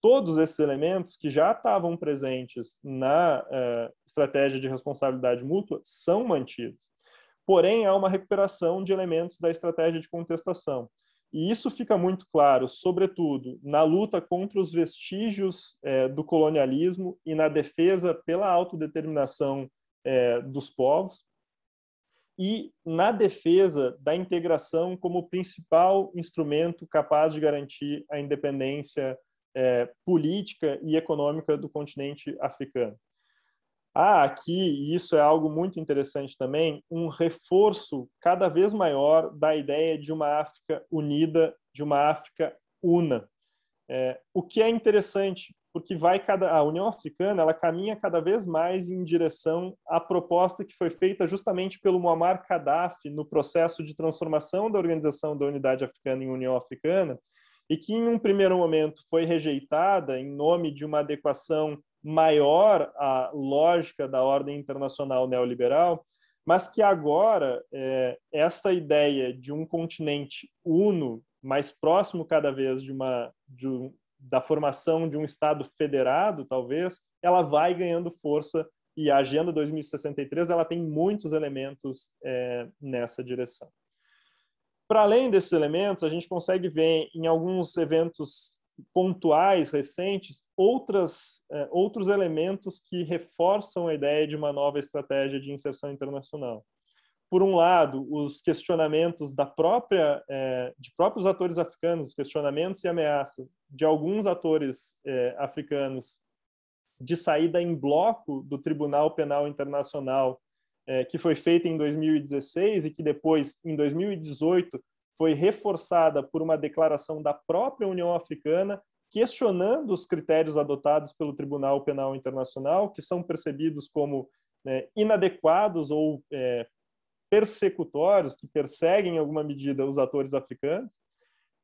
C: Todos esses elementos que já estavam presentes na uh, estratégia de responsabilidade mútua são mantidos. Porém, há uma recuperação de elementos da estratégia de contestação. E isso fica muito claro, sobretudo, na luta contra os vestígios eh, do colonialismo e na defesa pela autodeterminação eh, dos povos, e na defesa da integração como principal instrumento capaz de garantir a independência é, política e econômica do continente africano. Há ah, aqui, e isso é algo muito interessante também, um reforço cada vez maior da ideia de uma África unida, de uma África una. É, o que é interessante, porque vai cada a União Africana ela caminha cada vez mais em direção à proposta que foi feita justamente pelo Muammar Gaddafi no processo de transformação da organização da Unidade Africana em União Africana e que em um primeiro momento foi rejeitada em nome de uma adequação maior à lógica da ordem internacional neoliberal, mas que agora é, essa ideia de um continente uno mais próximo cada vez de uma de um, da formação de um estado federado, talvez, ela vai ganhando força e a agenda 2063 ela tem muitos elementos é, nessa direção. Para além desses elementos, a gente consegue ver em alguns eventos pontuais recentes outras é, outros elementos que reforçam a ideia de uma nova estratégia de inserção internacional por um lado, os questionamentos da própria, é, de próprios atores africanos, questionamentos e ameaças de alguns atores é, africanos de saída em bloco do Tribunal Penal Internacional, é, que foi feita em 2016 e que depois, em 2018, foi reforçada por uma declaração da própria União Africana questionando os critérios adotados pelo Tribunal Penal Internacional, que são percebidos como né, inadequados ou é, persecutórios que perseguem, em alguma medida, os atores africanos.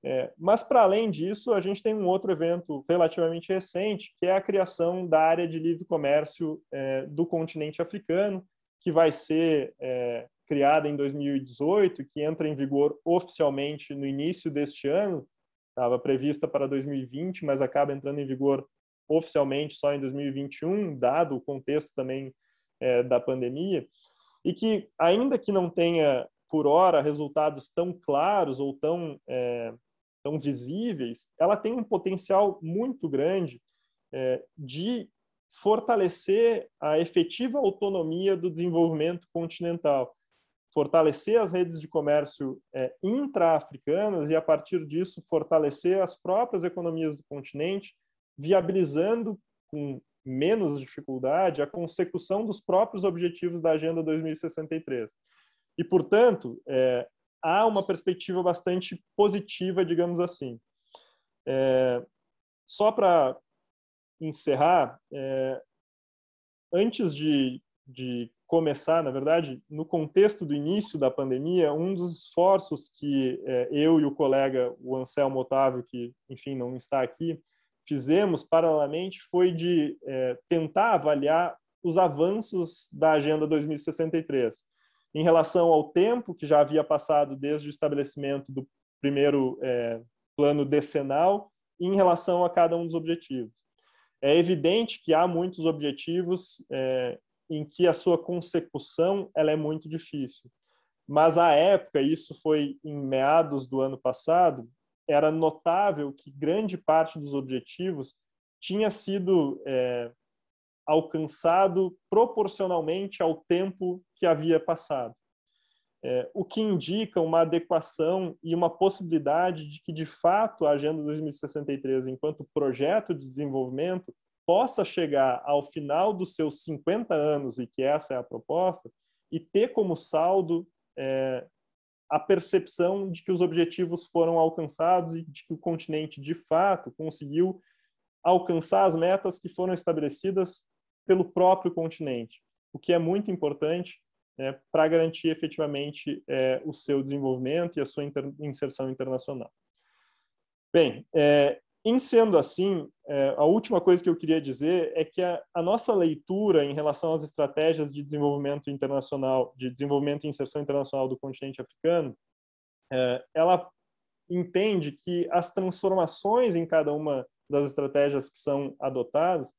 C: É, mas, para além disso, a gente tem um outro evento relativamente recente, que é a criação da área de livre comércio é, do continente africano, que vai ser é, criada em 2018, que entra em vigor oficialmente no início deste ano, estava prevista para 2020, mas acaba entrando em vigor oficialmente só em 2021, dado o contexto também é, da pandemia e que, ainda que não tenha, por hora, resultados tão claros ou tão, é, tão visíveis, ela tem um potencial muito grande é, de fortalecer a efetiva autonomia do desenvolvimento continental, fortalecer as redes de comércio é, intra-africanas e, a partir disso, fortalecer as próprias economias do continente, viabilizando com menos dificuldade a consecução dos próprios objetivos da Agenda 2063. E, portanto, é, há uma perspectiva bastante positiva, digamos assim. É, só para encerrar, é, antes de, de começar, na verdade, no contexto do início da pandemia, um dos esforços que é, eu e o colega, o Anselmo Otávio, que, enfim, não está aqui, fizemos paralelamente foi de é, tentar avaliar os avanços da Agenda 2063 em relação ao tempo que já havia passado desde o estabelecimento do primeiro é, plano decenal em relação a cada um dos objetivos. É evidente que há muitos objetivos é, em que a sua consecução ela é muito difícil. Mas à época, isso foi em meados do ano passado, era notável que grande parte dos objetivos tinha sido é, alcançado proporcionalmente ao tempo que havia passado. É, o que indica uma adequação e uma possibilidade de que, de fato, a Agenda 2063, enquanto projeto de desenvolvimento, possa chegar ao final dos seus 50 anos, e que essa é a proposta, e ter como saldo é, a percepção de que os objetivos foram alcançados e de que o continente, de fato, conseguiu alcançar as metas que foram estabelecidas pelo próprio continente, o que é muito importante né, para garantir efetivamente é, o seu desenvolvimento e a sua inter inserção internacional. Bem, é, em sendo assim, é, a última coisa que eu queria dizer é que a, a, nossa leitura em relação às estratégias de desenvolvimento internacional, de desenvolvimento e inserção internacional do continente africano, é, ela entende que as transformações em cada uma das estratégias que são adotadas,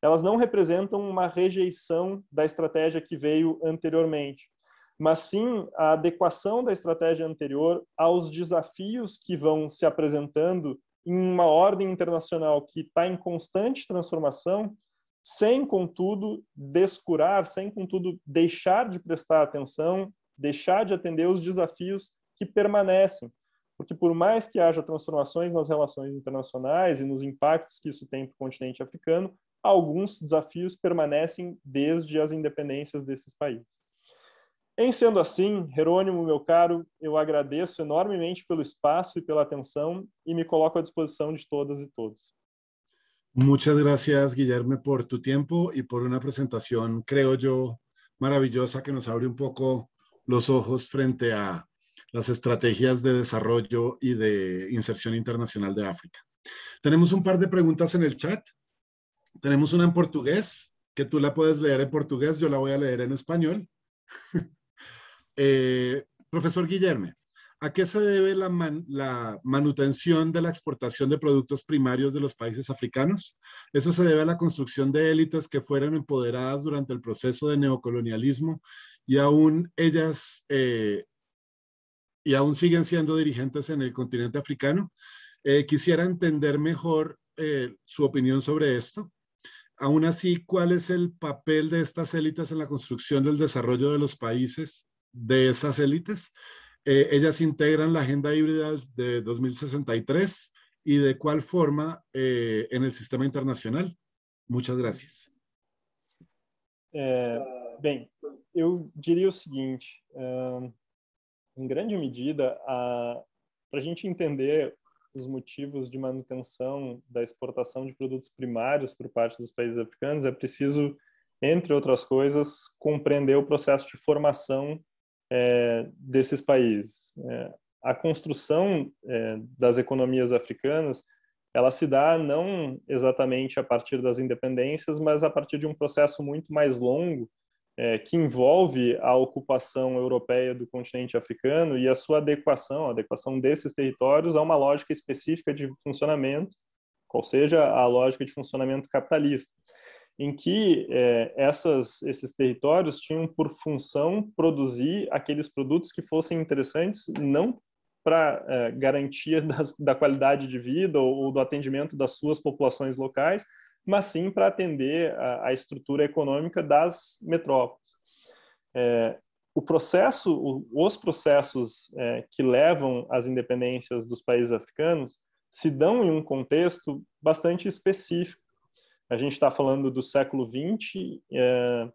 C: elas não representam uma rejeição da estratégia que veio anteriormente, mas sim a adequação da estratégia anterior aos desafios que vão se apresentando em uma ordem internacional que está em constante transformação, sem, contudo, descurar, sem, contudo, deixar de prestar atenção, deixar de atender os desafios que permanecem. Porque, por mais que haja transformações nas relações internacionais e nos impactos que isso tem para o continente africano, alguns desafios permanecem desde as independências desses países. En em sendo assim, Jerónimo, meu caro, eu agradeço enormemente pelo espaço e pela atenção y e me coloco a disposición de todas y e todos.
B: Muchas gracias, Guillermo, por tu tiempo y por una presentación, creo yo, maravillosa que nos abre un poco los ojos frente a las estrategias de desarrollo y de inserción internacional de África. Tenemos un par de preguntas en el chat. Tenemos una en portugués, que tú la puedes leer en portugués, yo la voy a leer en español. Eh, profesor Guillerme, ¿a qué se debe la, la, manutención de la exportación de productos primarios de los países africanos? Eso se debe a la construcción de élites que fueron empoderadas durante el proceso de neocolonialismo y aún ellas... Eh, y aún siguen siendo dirigentes en el continente africano. Eh, quisiera entender mejor eh, su opinión sobre esto. Aún así, ¿cuál es el papel de estas élites en la construcción del desarrollo de los países de esas élites. Eh, ellas integran la agenda híbrida de 2063 y de cuál forma eh, en el sistema internacional. Muchas gracias.
C: É, bem, eu diria o seguinte: uh, em grande medida, para a gente entender os motivos de manutenção da exportação de produtos primários por parte dos países africanos, é preciso, entre outras coisas, compreender o processo de formação é, desses países. É, a construção é, das economias africanas ela se dá não exatamente a partir das independências, mas a partir de um processo muito mais longo é, que envolve a ocupação europeia do continente africano e a sua adequação, a adequação desses territórios a uma lógica específica de funcionamento, qual seja a lógica de funcionamento capitalista em que é, essas, esses territórios tinham por função produzir aqueles produtos que fossem interessantes não para é, garantia das, da qualidade de vida ou, ou, do atendimento das suas populações locais, mas sim para atender a, a, estrutura econômica das metrópoles. É, o processo, os processos é, que levam às independências dos países africanos se dão em um contexto bastante específico a gente está falando do século XX é,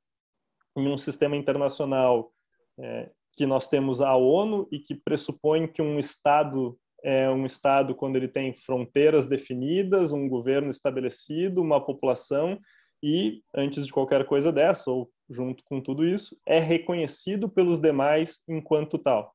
C: em um sistema internacional é, que nós temos a ONU e que pressupõe que um Estado é um Estado quando ele tem fronteiras definidas, um governo estabelecido, uma população e, antes de qualquer coisa dessa, ou junto com tudo isso, é reconhecido pelos demais enquanto tal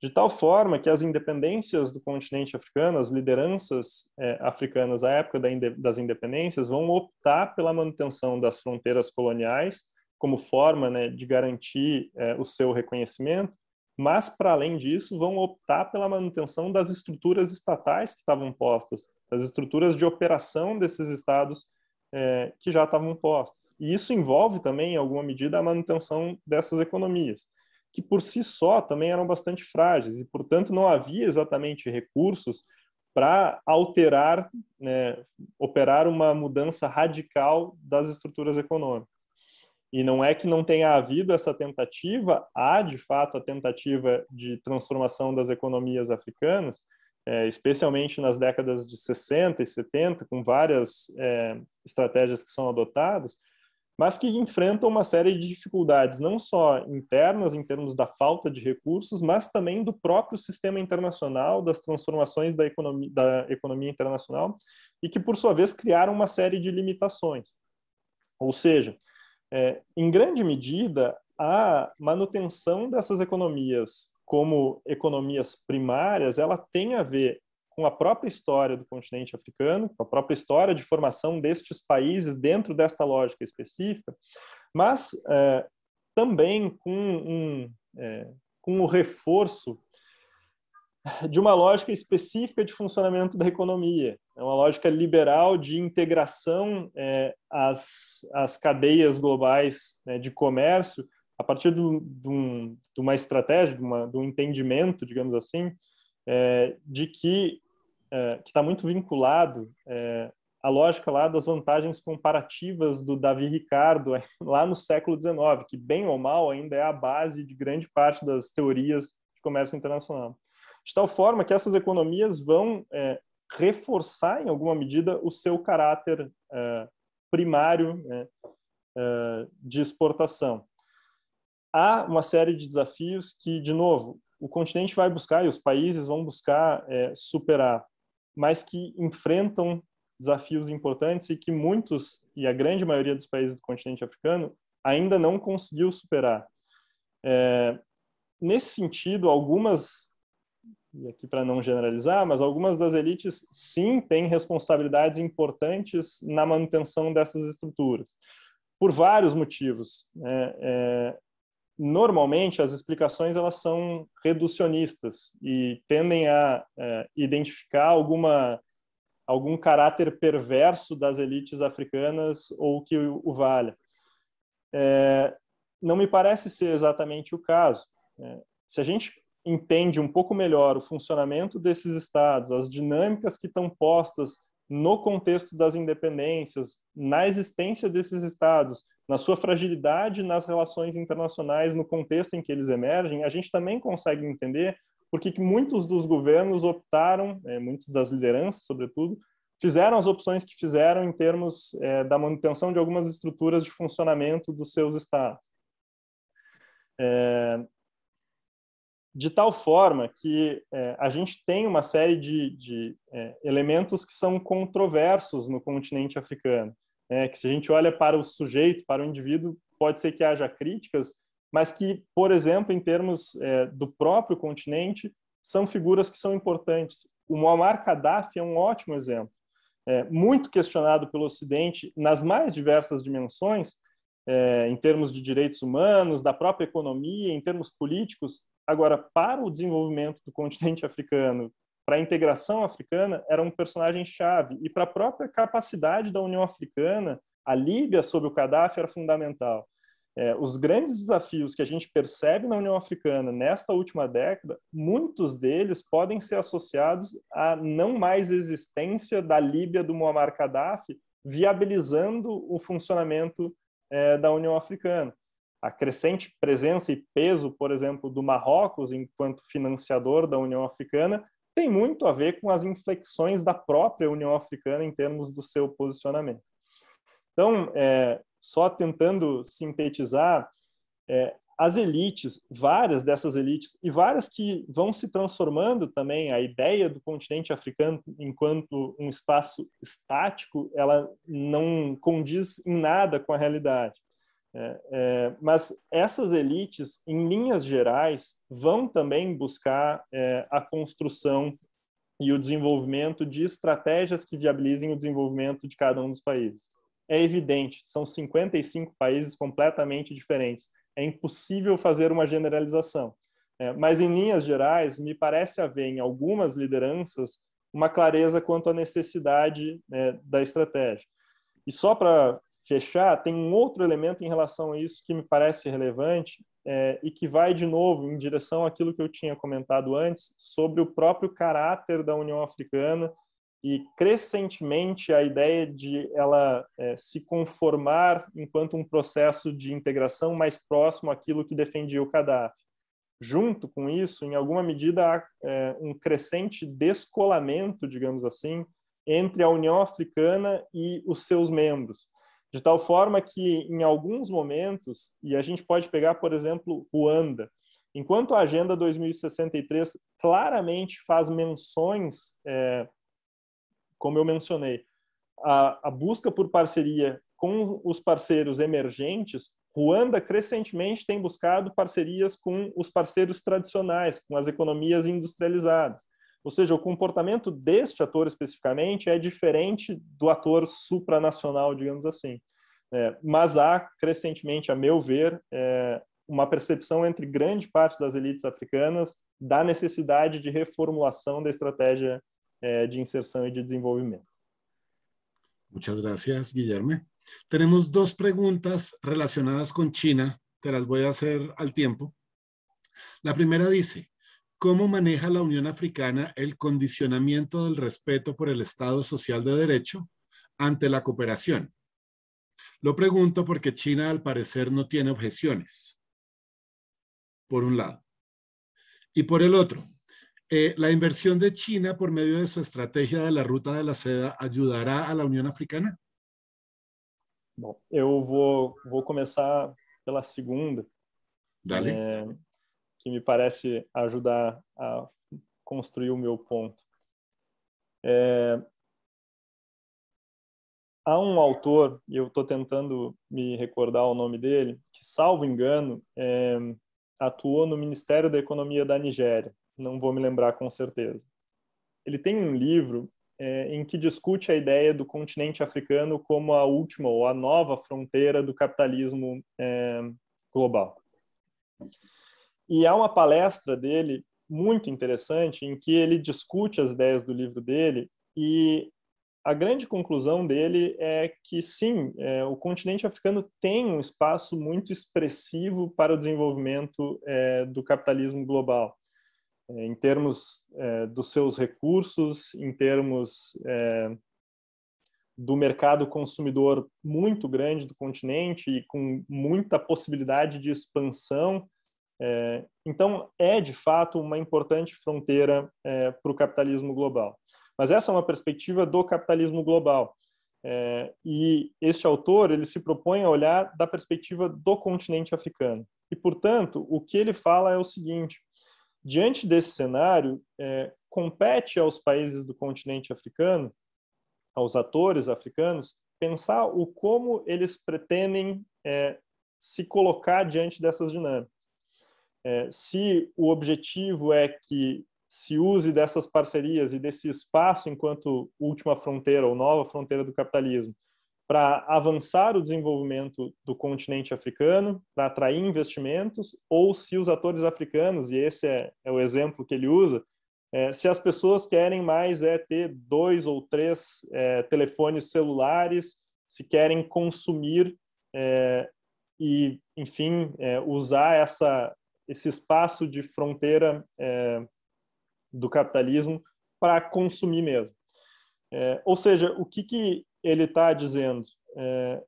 C: de tal forma que as independências do continente africano, as lideranças é, africanas à época da inde das independências, vão optar pela manutenção das fronteiras coloniais como forma né, de garantir é, o seu reconhecimento, mas, para além disso, vão optar pela manutenção das estruturas estatais que estavam postas, das estruturas de operação desses estados é, que já estavam postas. E isso envolve também, em alguma medida, a manutenção dessas economias que por si só também eram bastante frágeis e, portanto, não havia exatamente recursos para alterar, né, operar uma mudança radical das estruturas econômicas. E não é que não tenha havido essa tentativa, há de fato a tentativa de transformação das economias africanas, é, especialmente nas décadas de 60 e 70, com várias é, estratégias que são adotadas, mas que enfrentam uma série de dificuldades, não só internas, em termos da falta de recursos, mas também do próprio sistema internacional, das transformações da economia, da economia internacional, e que, por sua vez, criaram uma série de limitações. Ou seja, é, em grande medida, a manutenção dessas economias como economias primárias, ela tem a ver com a própria história do continente africano, com a própria história de formação destes países dentro desta lógica específica, mas é, também com, um, é, com o reforço de uma lógica específica de funcionamento da economia, é uma lógica liberal de integração é, às, às cadeias globais né, de comércio a partir do, um, de uma estratégia, de, uma, de um entendimento, digamos assim, é, de que é, que está muito vinculado é, à lógica lá das vantagens comparativas do Davi Ricardo é, lá no século XIX, que bem ou mal ainda é a base de grande parte das teorias de comércio internacional. De tal forma que essas economias vão é, reforçar, em alguma medida, o seu caráter é, primário né, é, de exportação. Há uma série de desafios que, de novo, o continente vai buscar e os países vão buscar é, superar mas que enfrentam desafios importantes e que muitos, e a grande maioria dos países do continente africano, ainda não conseguiu superar. É, nesse sentido, algumas, e aqui para não generalizar, mas algumas das elites sim têm responsabilidades importantes na manutenção dessas estruturas, por vários motivos. Né? é, normalmente as explicações elas são reducionistas e tendem a é, identificar alguma algum caráter perverso das elites africanas ou que o, valha. É, não me parece ser exatamente o caso. É, se a gente entende um pouco melhor o funcionamento desses estados, as dinâmicas que estão postas no contexto das independências, na existência desses estados, na sua fragilidade nas relações internacionais, no contexto em que eles emergem, a gente também consegue entender por que muitos dos governos optaram, é, muitas das lideranças, sobretudo, fizeram as opções que fizeram em termos é, da manutenção de algumas estruturas de funcionamento dos seus estados. É, de tal forma que é, a gente tem uma série de, de é, elementos que são controversos no continente africano. Né? Que se a gente olha para o sujeito, para o indivíduo, pode ser que haja críticas, mas que, por exemplo, em termos é, do próprio continente, são figuras que são importantes. O Muammar Gaddafi é um ótimo exemplo. muito questionado pelo Ocidente nas mais diversas dimensões, em termos de direitos humanos, da própria economia, em termos políticos, Agora, para o desenvolvimento do continente africano, para a integração africana, era um personagem-chave. E para a própria capacidade da União Africana, a Líbia, sob o Gaddafi, era fundamental. É, os grandes desafios que a gente percebe na União Africana nesta última década, muitos deles podem ser associados à não mais existência da Líbia do Muammar Gaddafi, viabilizando o funcionamento é, da União Africana a crescente presença e peso, por exemplo, do Marrocos enquanto financiador da União Africana tem muito a ver com as inflexões da própria União Africana em termos do seu posicionamento. Então, é, só tentando sintetizar, é, as elites, várias dessas elites, e várias que vão se transformando também, a ideia do continente africano enquanto um espaço estático, ela não condiz em nada com a realidade. É, é, mas essas elites, em linhas gerais, vão também buscar é, a construção e o desenvolvimento de estratégias que viabilizem o desenvolvimento de cada um dos países. É evidente, são 55 países completamente diferentes. É impossível fazer uma generalização. É, mas, em linhas gerais, me parece haver em algumas lideranças uma clareza quanto à necessidade é, da estratégia. E só para fechar, tem um outro elemento em relação a isso que me parece relevante é, e que vai de novo em direção àquilo que eu tinha comentado antes sobre o próprio caráter da União Africana e crescentemente a ideia de ela é, se conformar enquanto um processo de integração mais próximo àquilo que defendia o Gaddafi. Junto com isso, em alguma medida, há é, um crescente descolamento, digamos assim, entre a União Africana e os seus membros de tal forma que em alguns momentos, e a gente pode pegar, por exemplo, Ruanda, enquanto a Agenda 2063 claramente faz menções, é, como eu mencionei, a, a busca por parceria com os parceiros emergentes, Ruanda crescentemente tem buscado parcerias com os parceiros tradicionais, com as economias industrializadas. Ou seja, o comportamento deste ator especificamente é diferente do ator supranacional, digamos assim. É, mas há, crescentemente, a meu ver, é, uma percepção entre grande parte das elites africanas da necessidade de reformulação da estratégia é, de inserção e de desenvolvimento.
B: Muito obrigado, Guilherme temos duas perguntas relacionadas com China. Te las voy a hacer al tiempo. La primera dice, ¿Cómo maneja la Unión Africana el condicionamiento del respeto por el Estado Social de Derecho ante la cooperación? Lo pregunto porque China al parecer no tiene objeciones, por un lado. Y por el otro, eh, la inversión de China por medio de su estrategia de la ruta de la seda ayudará a la Unión Africana?
C: yo voy a comenzar por la segunda. Dale. Eh, que me parece ajudar a construir o meu ponto. É... Há um autor, e eu estou tentando me recordar o nome dele, que, salvo engano, é... atuou no Ministério da Economia da Nigéria. Não vou me lembrar com certeza. Ele tem um livro é, em que discute a ideia do continente africano como a última ou a nova fronteira do capitalismo é, global. E há uma palestra dele muito interessante em que ele discute as ideias do livro dele e a grande conclusão dele é que sim, é, o continente africano tem um espaço muito expressivo para o desenvolvimento é, do capitalismo global, é, em termos é, dos seus recursos, em termos é, do mercado consumidor muito grande do continente e com muita possibilidade de expansão é, então, é de fato uma importante fronteira é, para o capitalismo global. Mas essa é uma perspectiva do capitalismo global. É, e este autor ele se propõe a olhar da perspectiva do continente africano. E, portanto, o que ele fala é o seguinte: diante desse cenário, é, compete aos países do continente africano, aos atores africanos, pensar o como eles pretendem é, se colocar diante dessas dinâmicas é, se o objetivo é que se use dessas parcerias e desse espaço enquanto última fronteira ou nova fronteira do capitalismo para avançar o desenvolvimento do continente africano, para atrair investimentos, ou se os atores africanos, e esse é, é o exemplo que ele usa, é, se as pessoas querem mais é ter dois ou três é, telefones celulares, se querem consumir é, e, enfim, é, usar essa esse espaço de fronteira é, do capitalismo para consumir mesmo. É, ou seja, o que, que ele está dizendo? É,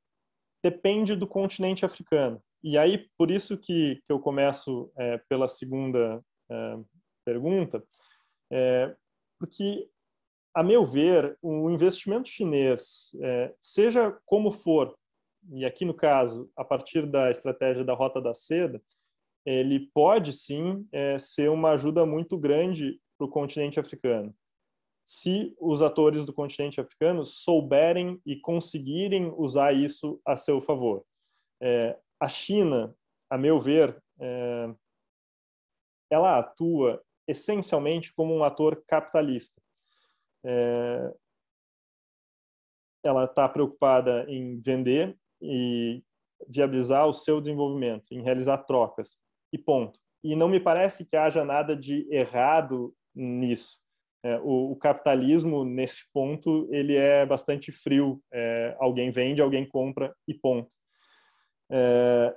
C: depende do continente africano. E aí, por isso que, que eu começo é, pela segunda é, pergunta, é, porque, a meu ver, o investimento chinês, seja como for, e aqui no caso, a partir da estratégia da Rota da Seda, ele pode sim é, ser uma ajuda muito grande para o continente africano. Se os atores do continente africano souberem e conseguirem usar isso a seu favor. É, a China, a meu ver, é, ela atua essencialmente como um ator capitalista. É, ela está preocupada em vender e viabilizar o seu desenvolvimento, em realizar trocas e ponto. E não me parece que haja nada de errado nisso. É, o, o, capitalismo, nesse ponto, ele é bastante frio. É, alguém vende, alguém compra e ponto. É,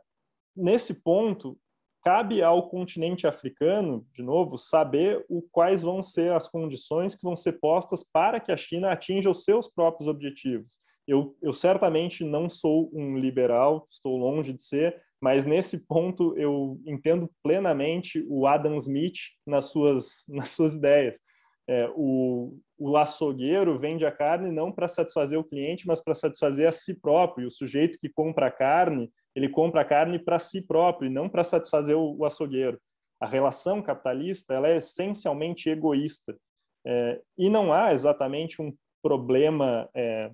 C: nesse ponto, cabe ao continente africano, de novo, saber o, quais vão ser as condições que vão ser postas para que a China atinja os seus próprios objetivos. Eu, eu certamente não sou um liberal, estou longe de ser, mas nesse ponto eu entendo plenamente o Adam Smith nas suas, nas suas ideias. É, o, o açougueiro vende a carne não para satisfazer o cliente, mas para satisfazer a si próprio. o sujeito que compra a carne, ele compra a carne para si próprio, e não para satisfazer o, o açougueiro. A relação capitalista ela é essencialmente egoísta. É, e não há exatamente um problema é,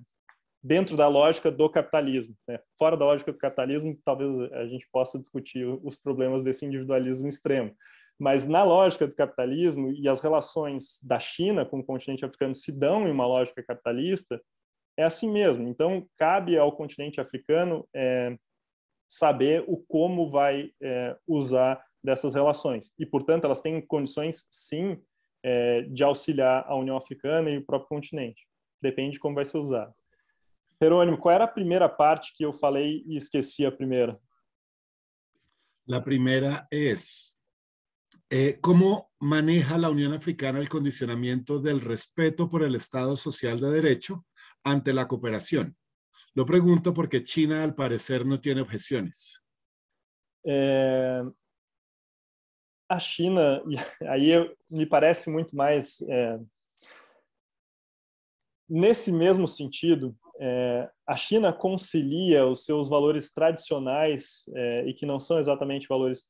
C: dentro da lógica do capitalismo. Né? Fora da lógica do capitalismo, talvez a gente possa discutir os problemas desse individualismo extremo. Mas na lógica do capitalismo e as relações da China com o continente africano se dão em uma lógica capitalista, é assim mesmo. Então, cabe ao continente africano é, saber o como vai é, usar dessas relações. E, portanto, elas têm condições, sim, é, de auxiliar a União Africana e o próprio continente. Depende de como vai ser usado. Jerônimo, qual era a primeira parte que eu falei e esqueci a primeira?
B: A primeira é eh, maneja a União Africana o condicionamento do respeito por el Estado Social de Direito ante a cooperação. Lo pergunto porque China, al parecer, não tem objeções.
C: Eh, é, a China, aí me parece muito mais. É, nesse mesmo sentido, é, a China concilia os seus valores tradicionais é, e que não são exatamente valores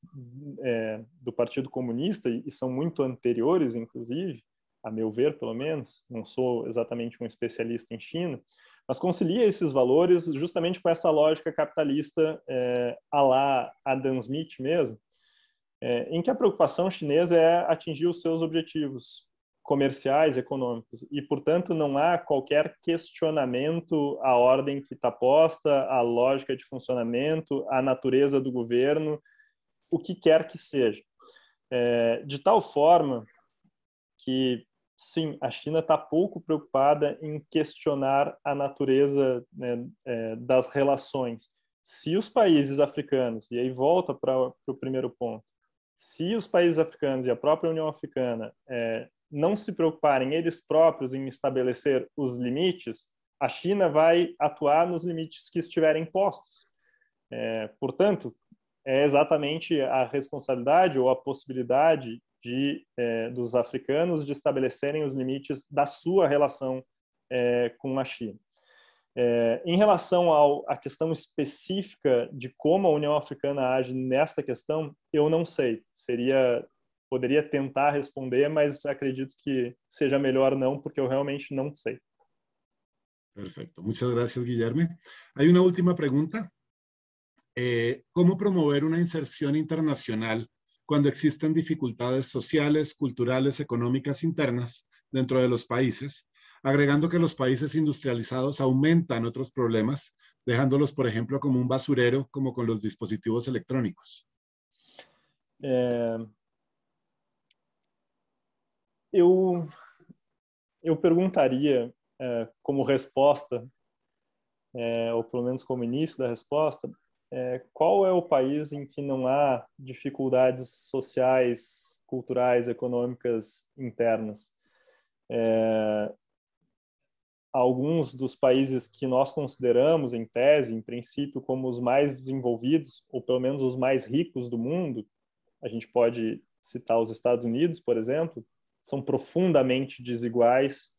C: é, do Partido Comunista e, são muito anteriores, inclusive, a meu ver, pelo menos, não sou exatamente um especialista em China, mas concilia esses valores justamente com essa lógica capitalista é, à la Adam Smith mesmo, é, em que a preocupação chinesa é atingir os seus objetivos comerciais, econômicos, e, portanto, não há qualquer questionamento à ordem que está posta, à lógica de funcionamento, à natureza do governo, o que quer que seja. É, de tal forma que, sim, a China está pouco preocupada em questionar a natureza né, é, das relações. Se os países africanos, e aí volta para o primeiro ponto, se os países africanos e a própria União Africana é, não se preocuparem eles próprios em estabelecer os limites, a China vai atuar nos limites que estiverem postos. É, portanto, é exatamente a responsabilidade ou a possibilidade de, é, dos africanos de estabelecerem os limites da sua relação é, com a China. É, em relação ao, à questão específica de como a União Africana age nesta questão, eu não sei. Seria podría tentar responder, pero acredito que seja mejor no, porque eu realmente não sé.
B: Perfecto. Muchas gracias, Guillermo. Hay una última pregunta. Eh, ¿Cómo promover una inserción internacional cuando existen dificultades sociales, culturales, económicas internas dentro de los países, agregando que los países industrializados aumentan otros problemas, dejándolos, por ejemplo, como un basurero, como con los dispositivos electrónicos?
C: Eh, eu, eu perguntaria é, como resposta, é, ou pelo menos como início da resposta, é, qual é o país em que não há dificuldades sociais, culturais, econômicas internas? É, alguns dos países que nós consideramos, em tese, em princípio, como os mais desenvolvidos, ou pelo menos os mais ricos do mundo, a gente pode citar os Estados Unidos, por exemplo, são profundamente desiguais,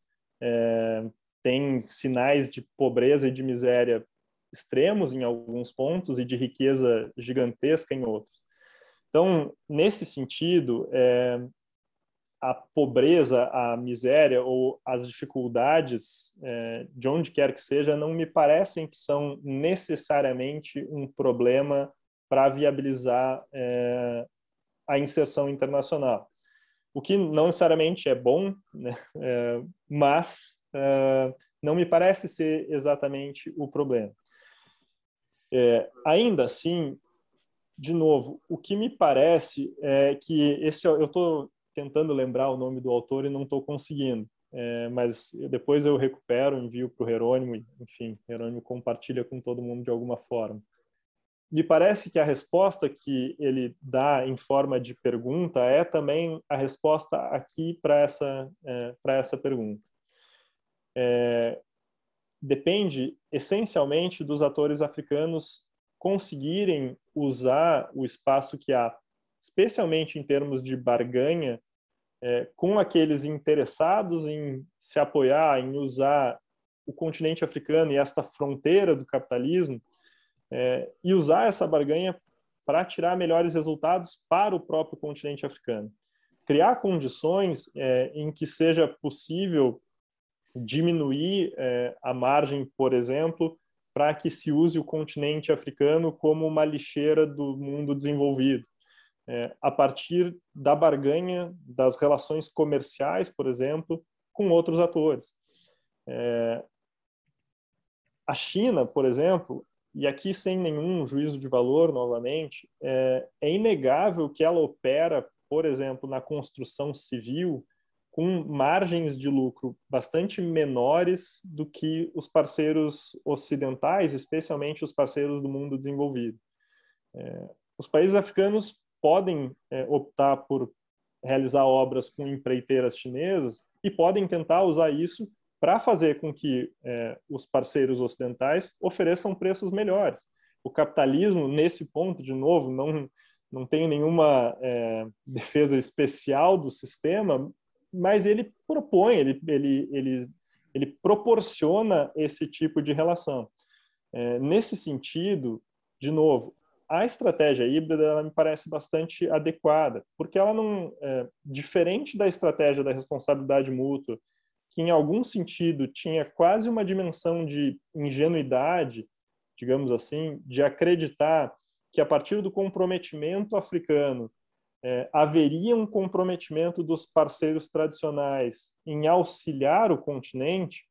C: é, sinais de pobreza e de miséria extremos em alguns pontos e de riqueza gigantesca em outros. Então, nesse sentido, é, a pobreza, a miséria ou as dificuldades, é, de onde quer que seja, não me parecem que são necessariamente um problema para viabilizar é, a inserção internacional o que não necessariamente é bom, né? é, mas é, não me parece ser exatamente o problema. É, ainda assim, de novo, o que me parece é que esse eu estou tentando lembrar o nome do autor e não estou conseguindo, é, mas depois eu recupero, envio para o Jerônimo, enfim, Jerônimo compartilha com todo mundo de alguma forma me parece que a resposta que ele dá em forma de pergunta é também a resposta aqui para essa, é, essa pergunta. É, depende essencialmente dos atores africanos conseguirem usar o espaço que há, especialmente em termos de barganha, é, com aqueles interessados em se apoiar, em usar o continente africano e esta fronteira do capitalismo é, e usar essa barganha para tirar melhores resultados para o próprio continente africano. Criar condições é, em que seja possível diminuir é, a margem, por exemplo, para que se use o continente africano como uma lixeira do mundo desenvolvido. É, a partir da barganha das relações comerciais, por exemplo, com outros atores. É, a China, por exemplo, e aqui sem nenhum juízo de valor, novamente, é, é inegável que ela opera, por exemplo, na construção civil, com margens de lucro bastante menores do que os parceiros ocidentais, especialmente os parceiros do mundo desenvolvido. É, os países africanos podem é, optar por realizar obras com empreiteiras chinesas e podem tentar usar isso para fazer com que é, os parceiros ocidentais ofereçam preços melhores. O capitalismo, nesse ponto, de novo, não, não tem nenhuma é, defesa especial do sistema, mas ele propõe, ele, ele, ele, ele proporciona esse tipo de relação. É, nesse sentido, de novo, a estratégia híbrida me parece bastante adequada, porque ela não é diferente da estratégia da responsabilidade mútua, que em algum sentido tinha quase uma dimensão de ingenuidade, digamos assim, de acreditar que a partir do comprometimento africano é, haveria um comprometimento dos parceiros tradicionais em auxiliar o continente,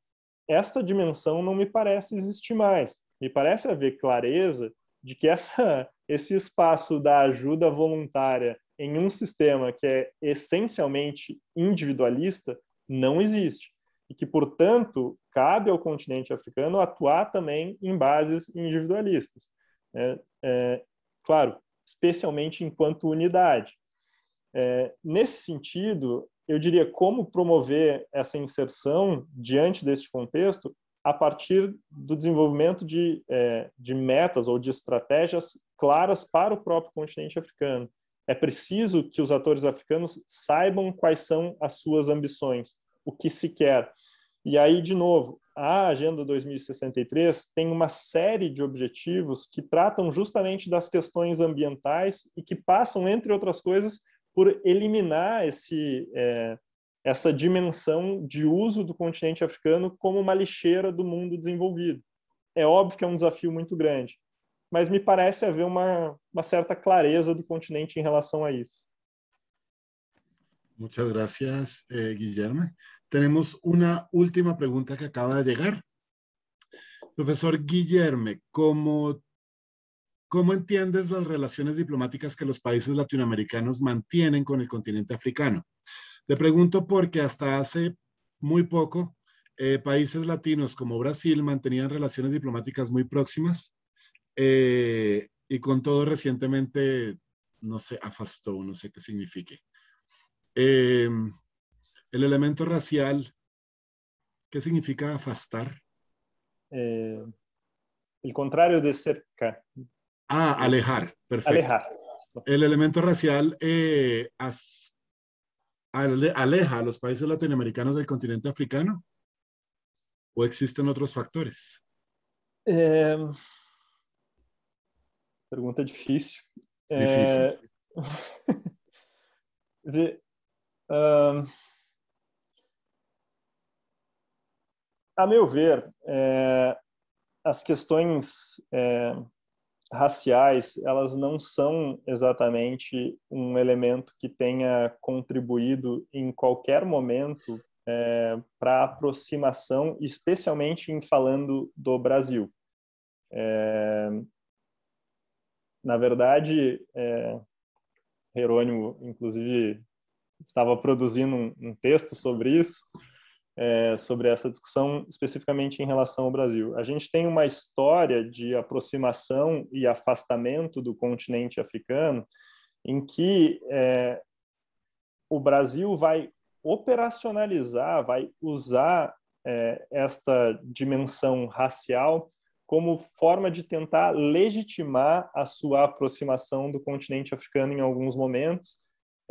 C: esta dimensão não me parece existir mais. Me parece haver clareza de que essa, esse espaço da ajuda voluntária em um sistema que é essencialmente individualista não existe. E que, portanto, cabe ao continente africano atuar também em bases individualistas. É, é, claro, especialmente enquanto unidade. É, nesse sentido, eu diria como promover essa inserção diante deste contexto a partir do desenvolvimento de, é, de metas ou de estratégias claras para o próprio continente africano. É preciso que os atores africanos saibam quais são as suas ambições, o que se quer. E aí, de novo, a Agenda 2063 tem uma série de objetivos que tratam justamente das questões ambientais e que passam, entre outras coisas, por eliminar esse, é, essa dimensão de uso do continente africano como uma lixeira do mundo desenvolvido. É óbvio que é um desafio muito grande, mas me parece haber una cierta clareza del continente en em relación a eso.
B: Muchas gracias, eh, Guillermo. Tenemos una última pregunta que acaba de llegar. Profesor Guillermo, ¿cómo, ¿cómo entiendes las relaciones diplomáticas que los países latinoamericanos mantienen con el continente africano? Le pregunto porque hasta hace muy poco, eh, países latinos como Brasil mantenían relaciones diplomáticas muy próximas eh, y con todo recientemente, no sé, afastó, no sé qué signifique. Eh, el elemento racial, ¿qué significa afastar?
C: Eh, el contrario de cerca.
B: Ah, alejar, perfecto. Alejar. El elemento racial aleja a los países latinoamericanos del continente africano o existen otros factores?
C: Pergunta difícil. Difícil. É... De... Um... A meu ver, é... as questões é... raciais, elas não são exatamente um elemento que tenha contribuído em qualquer momento é, para aproximação, especialmente em falando do Brasil. É, na verdade, é, Herônimo, inclusive, estava produzindo um, um texto sobre isso, é, sobre essa discussão especificamente em relação ao Brasil. A gente tem uma história de aproximação e afastamento do continente africano, em que é, o Brasil vai operacionalizar, vai usar é, esta dimensão racial como forma de tentar legitimar a sua aproximação do continente africano em alguns momentos.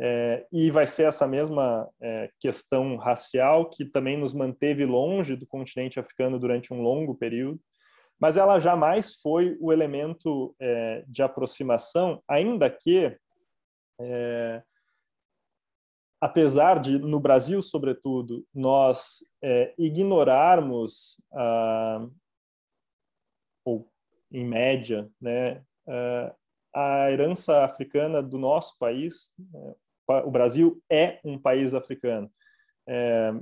C: É, e vai ser essa mesma é, questão racial que também nos manteve longe do continente africano durante um longo período, mas ela jamais foi o elemento é, de aproximação, ainda que, apesar de, no Brasil, sobretudo, nós ignorarmos a, em média, né, ah, a herança africana do nosso país, né, o Brasil é um país africano. É,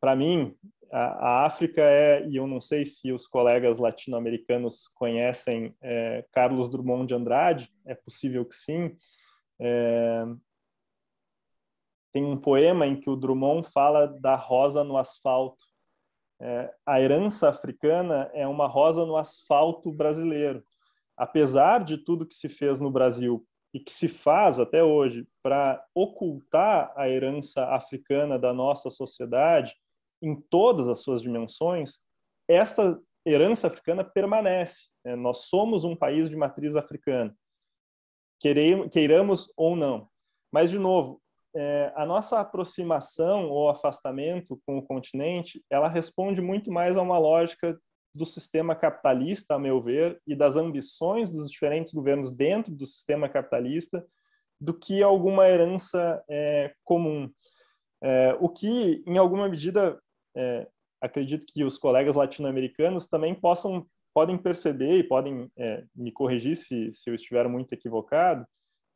C: Para mim, a, a, África é, e eu não sei se os colegas latino-americanos conhecem é, Carlos Drummond de Andrade, é possível que sim. É, tem um poema em que o Drummond fala da rosa no asfalto é, a herança africana é uma rosa no asfalto brasileiro. Apesar de tudo que se fez no Brasil e que se faz até hoje para ocultar a herança africana da nossa sociedade em todas as suas dimensões, essa herança africana permanece. Né? Nós somos um país de matriz africana, queiramos ou não. Mas, de novo, é, a nossa aproximação ou afastamento com o continente, ela responde muito mais a uma lógica do sistema capitalista, a meu ver, e das ambições dos diferentes governos dentro do sistema capitalista, do que alguma herança é, comum. É, o que, em alguma medida, é, acredito que os colegas latino-americanos também possam podem perceber e podem é, me corrigir se, se eu estiver muito equivocado,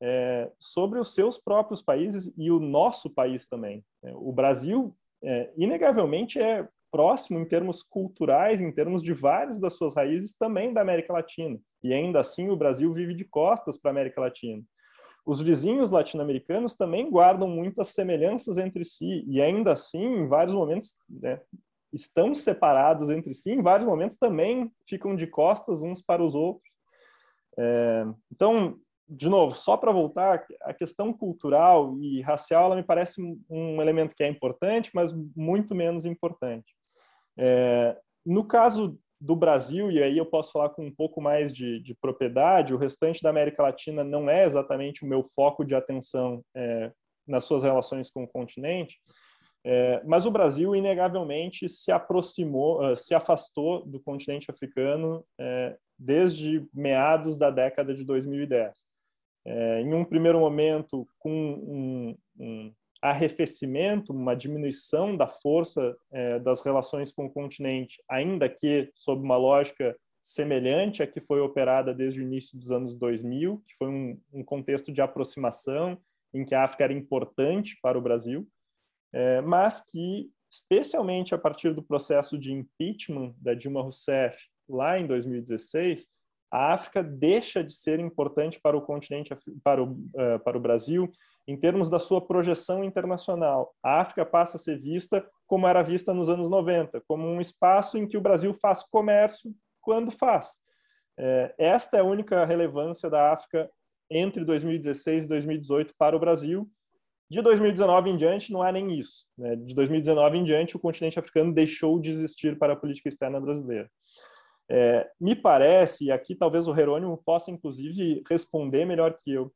C: é, sobre os seus próprios países e o nosso país também. Né? O Brasil, é, inegavelmente, é próximo em termos culturais, em termos de várias das suas raízes também da América Latina. E ainda assim, o Brasil vive de costas para a América Latina. Os vizinhos latino-americanos também guardam muitas semelhanças entre si, e ainda assim, em vários momentos, né, estão separados entre si, em vários momentos também ficam de costas uns para os outros. É, então, de novo, só para voltar, a questão cultural e racial, ela me parece um elemento que é importante, mas muito menos importante. É, no caso do Brasil, e aí eu posso falar com um pouco mais de, de, propriedade, o restante da América Latina não é exatamente o meu foco de atenção é, nas suas relações com o continente, é, mas o Brasil, inegavelmente, se aproximou, eh, se afastou do continente africano eh, desde meados da década de 2010 é, em um primeiro momento, com um, um arrefecimento, uma diminuição da força é, das relações com o continente, ainda que sob uma lógica semelhante à que foi operada desde o início dos anos 2000, que foi um, um contexto de aproximação em que a África era importante para o Brasil, é, mas que, especialmente a partir do processo de impeachment da Dilma Rousseff lá em 2016, a África deixa de ser importante para o continente, para o, uh, para o Brasil, em termos da sua projeção internacional. A África passa a ser vista como era vista nos anos 90, como um espaço em que o Brasil faz comércio quando faz. Eh, esta é a única relevância da África entre 2016 e 2018 para o Brasil. De 2019 em diante, não há nem isso. Né? De 2019 em diante, o continente africano deixou de existir para a política externa brasileira. É, me parece, e aqui talvez o Herônimo possa, inclusive, responder melhor que eu,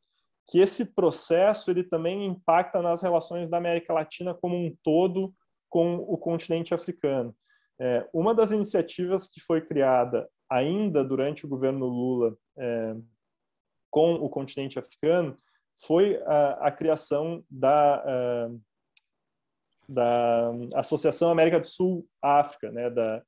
C: que esse processo ele também impacta nas relações da América Latina como um todo com o continente africano. É, uma das iniciativas que foi criada ainda durante o governo Lula é, com o continente africano foi a, a criação da, é, da Associação América do Sul-África, né, da,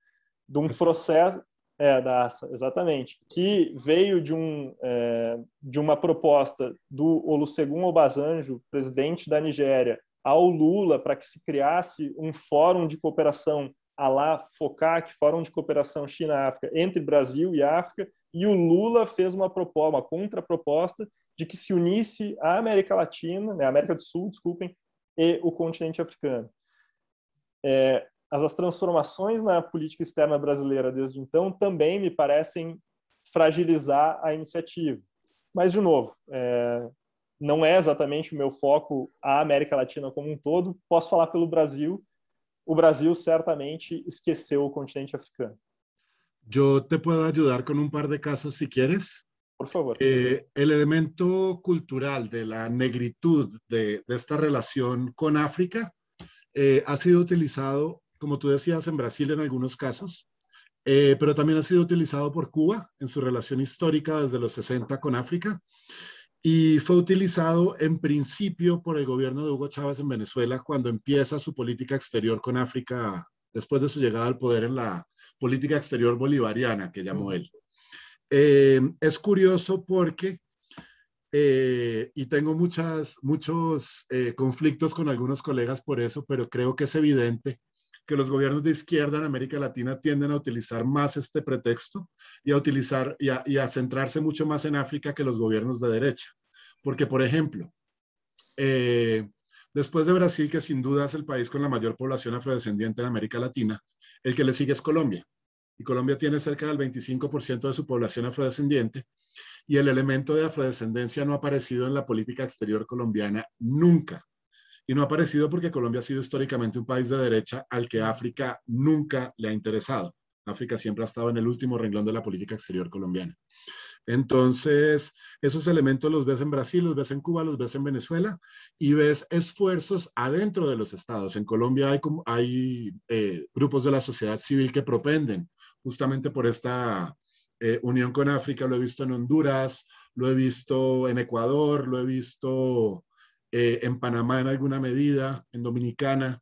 C: de um processo é, da ASFA, exatamente. Que veio de, um, é, de uma proposta do Olusegun Obasanjo, presidente da Nigéria, ao Lula para que se criasse um fórum de cooperação a lá FOCAC, Fórum de Cooperação China-África, entre Brasil e África, e o Lula fez uma proposta, uma contraproposta de que se unisse a América Latina, né, a América do Sul, desculpem, e o continente africano. É, as transformações na política externa brasileira desde então também me parecem fragilizar a iniciativa. Mas, de novo, é, não é exatamente o meu foco a América Latina como um todo, posso falar pelo Brasil. O Brasil certamente esqueceu o continente africano.
B: Eu te posso ajudar com um par de casos, se si
C: Por favor. Eh,
B: elemento cultural de la desta de, de esta relación África eh, ha sido utilizado como tú decías, en Brasil en algunos casos, eh, pero también ha sido utilizado por Cuba en su relación histórica desde los 60 con África y fue utilizado en principio por el gobierno de Hugo Chávez en Venezuela cuando empieza su política exterior con África después de su llegada al poder en la política exterior bolivariana que llamó él. Eh, es curioso porque, eh, y tengo muchas, muchos conflictos con algunos colegas por eso, pero creo que es evidente los gobiernos de izquierda en América Latina tienden a utilizar más este pretexto y a utilizar y a, centrarse mucho más en África que los gobiernos de derecha. Porque, por ejemplo, eh, después de Brasil, que sin duda es el país con la mayor población afrodescendiente en América Latina, el que le sigue es Colombia. Y Colombia tiene cerca del 25% de su población afrodescendiente y el elemento de afrodescendencia no ha aparecido en la política exterior colombiana nunca y no ha aparecido porque Colombia ha sido históricamente un país de derecha al que África nunca le ha interesado. África siempre ha estado en el último renglón de la política exterior colombiana. Entonces, esos elementos los ves en Brasil, los ves en Cuba, los ves en Venezuela y ves esfuerzos adentro de los estados. En Colombia hay, hay eh, grupos de la sociedad civil que propenden justamente por esta eh, unión con África. Lo he visto en Honduras, lo he visto en Ecuador, lo he visto eh, en Panamá en alguna medida, en Dominicana,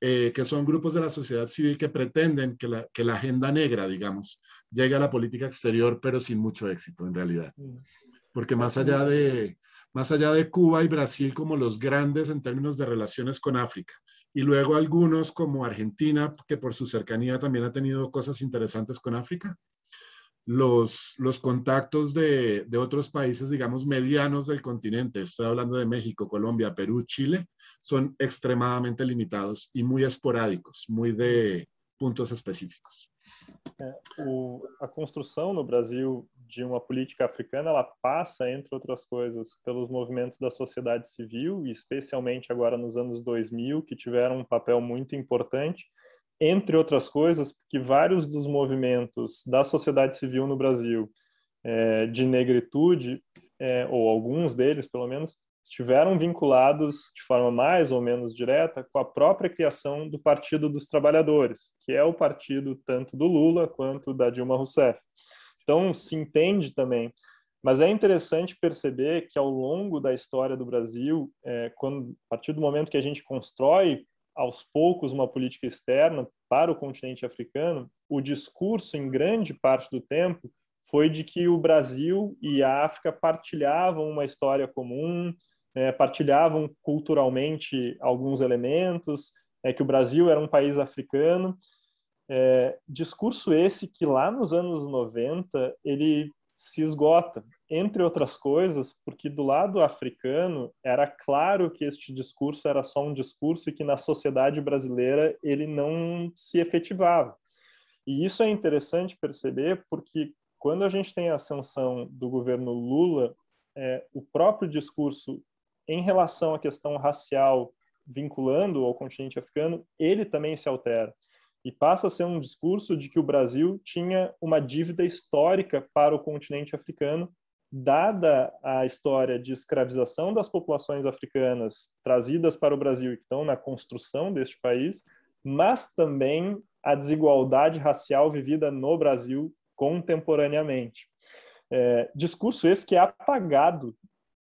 B: eh, que son grupos de la sociedad civil que pretenden que la, agenda negra, digamos, llegue a la política exterior, pero sin mucho éxito en realidad. Porque más allá de, más allá de Cuba y Brasil como los grandes en términos de relaciones con África, y luego algunos como Argentina, que por su cercanía también ha tenido cosas interesantes con África, los, los contactos de, de, otros países, digamos, medianos del continente, estoy hablando de México, Colombia, Perú, Chile, son extremadamente limitados y muy esporádicos, muy de pontos específicos.
C: É, o, a construção no Brasil de uma política africana, ela passa, entre outras coisas, pelos movimentos da sociedade civil, especialmente agora nos anos 2000, que tiveram um papel muito importante entre outras coisas, porque vários dos movimentos da sociedade civil no Brasil é, de negritude, é, ou alguns deles pelo menos, estiveram vinculados de forma mais ou menos direta com a própria criação do Partido dos Trabalhadores, que é o partido tanto do Lula quanto da Dilma Rousseff. Então, se entende também. Mas é interessante perceber que ao longo da história do Brasil, é, quando, a partir do momento que a gente constrói aos poucos uma política externa para o continente africano, o discurso, em grande parte do tempo, foi de que o Brasil e a África partilhavam uma história comum, né, partilhavam culturalmente alguns elementos, é, que o Brasil era um país africano. É, discurso esse que lá nos anos 90 ele se esgota, entre outras coisas, porque do lado africano era claro que este discurso era só um discurso e que na sociedade brasileira ele não se efetivava. E isso é interessante perceber porque quando a gente tem a ascensão do governo Lula, é, o próprio discurso em relação à questão racial vinculando ao continente africano, ele também se altera e passa a ser um discurso de que o Brasil tinha uma dívida histórica para o continente africano, dada a história de escravização das populações africanas trazidas para o Brasil e que estão na construção deste país, mas também a desigualdade racial vivida no Brasil contemporaneamente. É, discurso esse que é apagado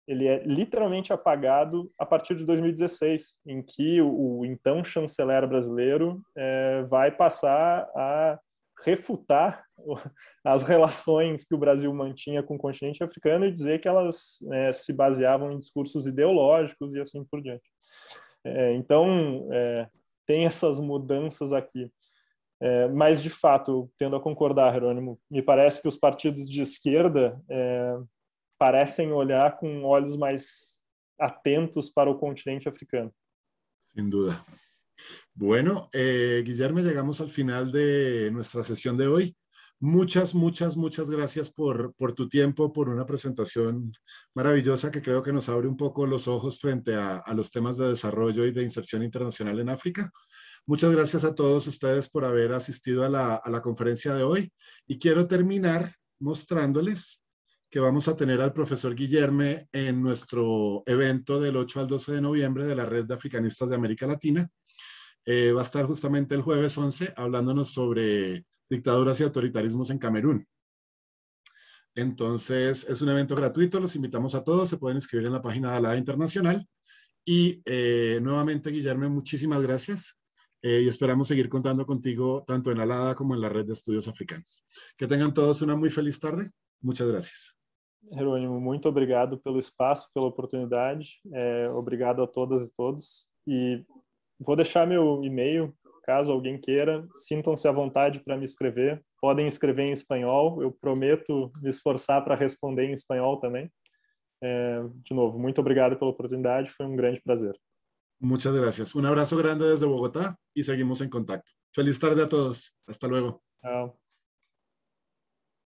C: ele é literalmente apagado a partir de 2016, em que o, o então chanceler brasileiro é, vai passar a refutar as relações que o Brasil mantinha com o continente africano e dizer que elas é, se baseavam em discursos ideológicos e assim por diante. É, então, é, tem essas mudanças aqui. É, mas, de fato, tendo a concordar, Jerônimo, me parece que os partidos de esquerda é, parecen olhar con ojos más atentos para el continente africano.
B: Sin duda. Bueno, eh, Guillermo, llegamos al final de nuestra sesión de hoy. Muchas, muchas, muchas gracias por, tu tiempo, por una presentación maravillosa que creo que nos abre un poco los ojos frente a, los temas de desarrollo y de inserción internacional en África. Muchas gracias a todos ustedes por haber asistido a la, a la conferencia de hoy y quiero terminar mostrándoles que vamos a tener al profesor Guillerme en nuestro evento del 8 al 12 de noviembre de la Red de Africanistas de América Latina. Eh, va a estar justamente el jueves 11 hablándonos sobre dictaduras y autoritarismos en Camerún. Entonces, es un evento gratuito, los invitamos a todos, se pueden inscribir en la página de Alada Internacional. Y eh, nuevamente, Guillerme, muchísimas gracias. Eh, y esperamos seguir contando contigo tanto en Alada como en la red de estudios africanos. Que tengan todos una muy feliz tarde. Muchas gracias.
C: Jerônimo, muito obrigado pelo espaço, pela oportunidade. É, obrigado a todas e todos. E vou deixar meu e-mail, caso alguém queira. Sintam-se à vontade para me escrever. Podem escrever em espanhol. Eu prometo me esforçar para responder em espanhol também. É, de novo, muito obrigado pela oportunidade. Foi um grande prazer. Muchas gracias.
B: Um abraço grande desde Bogotá e seguimos em contato. Feliz tarde a todos. Hasta luego.
C: Tchau.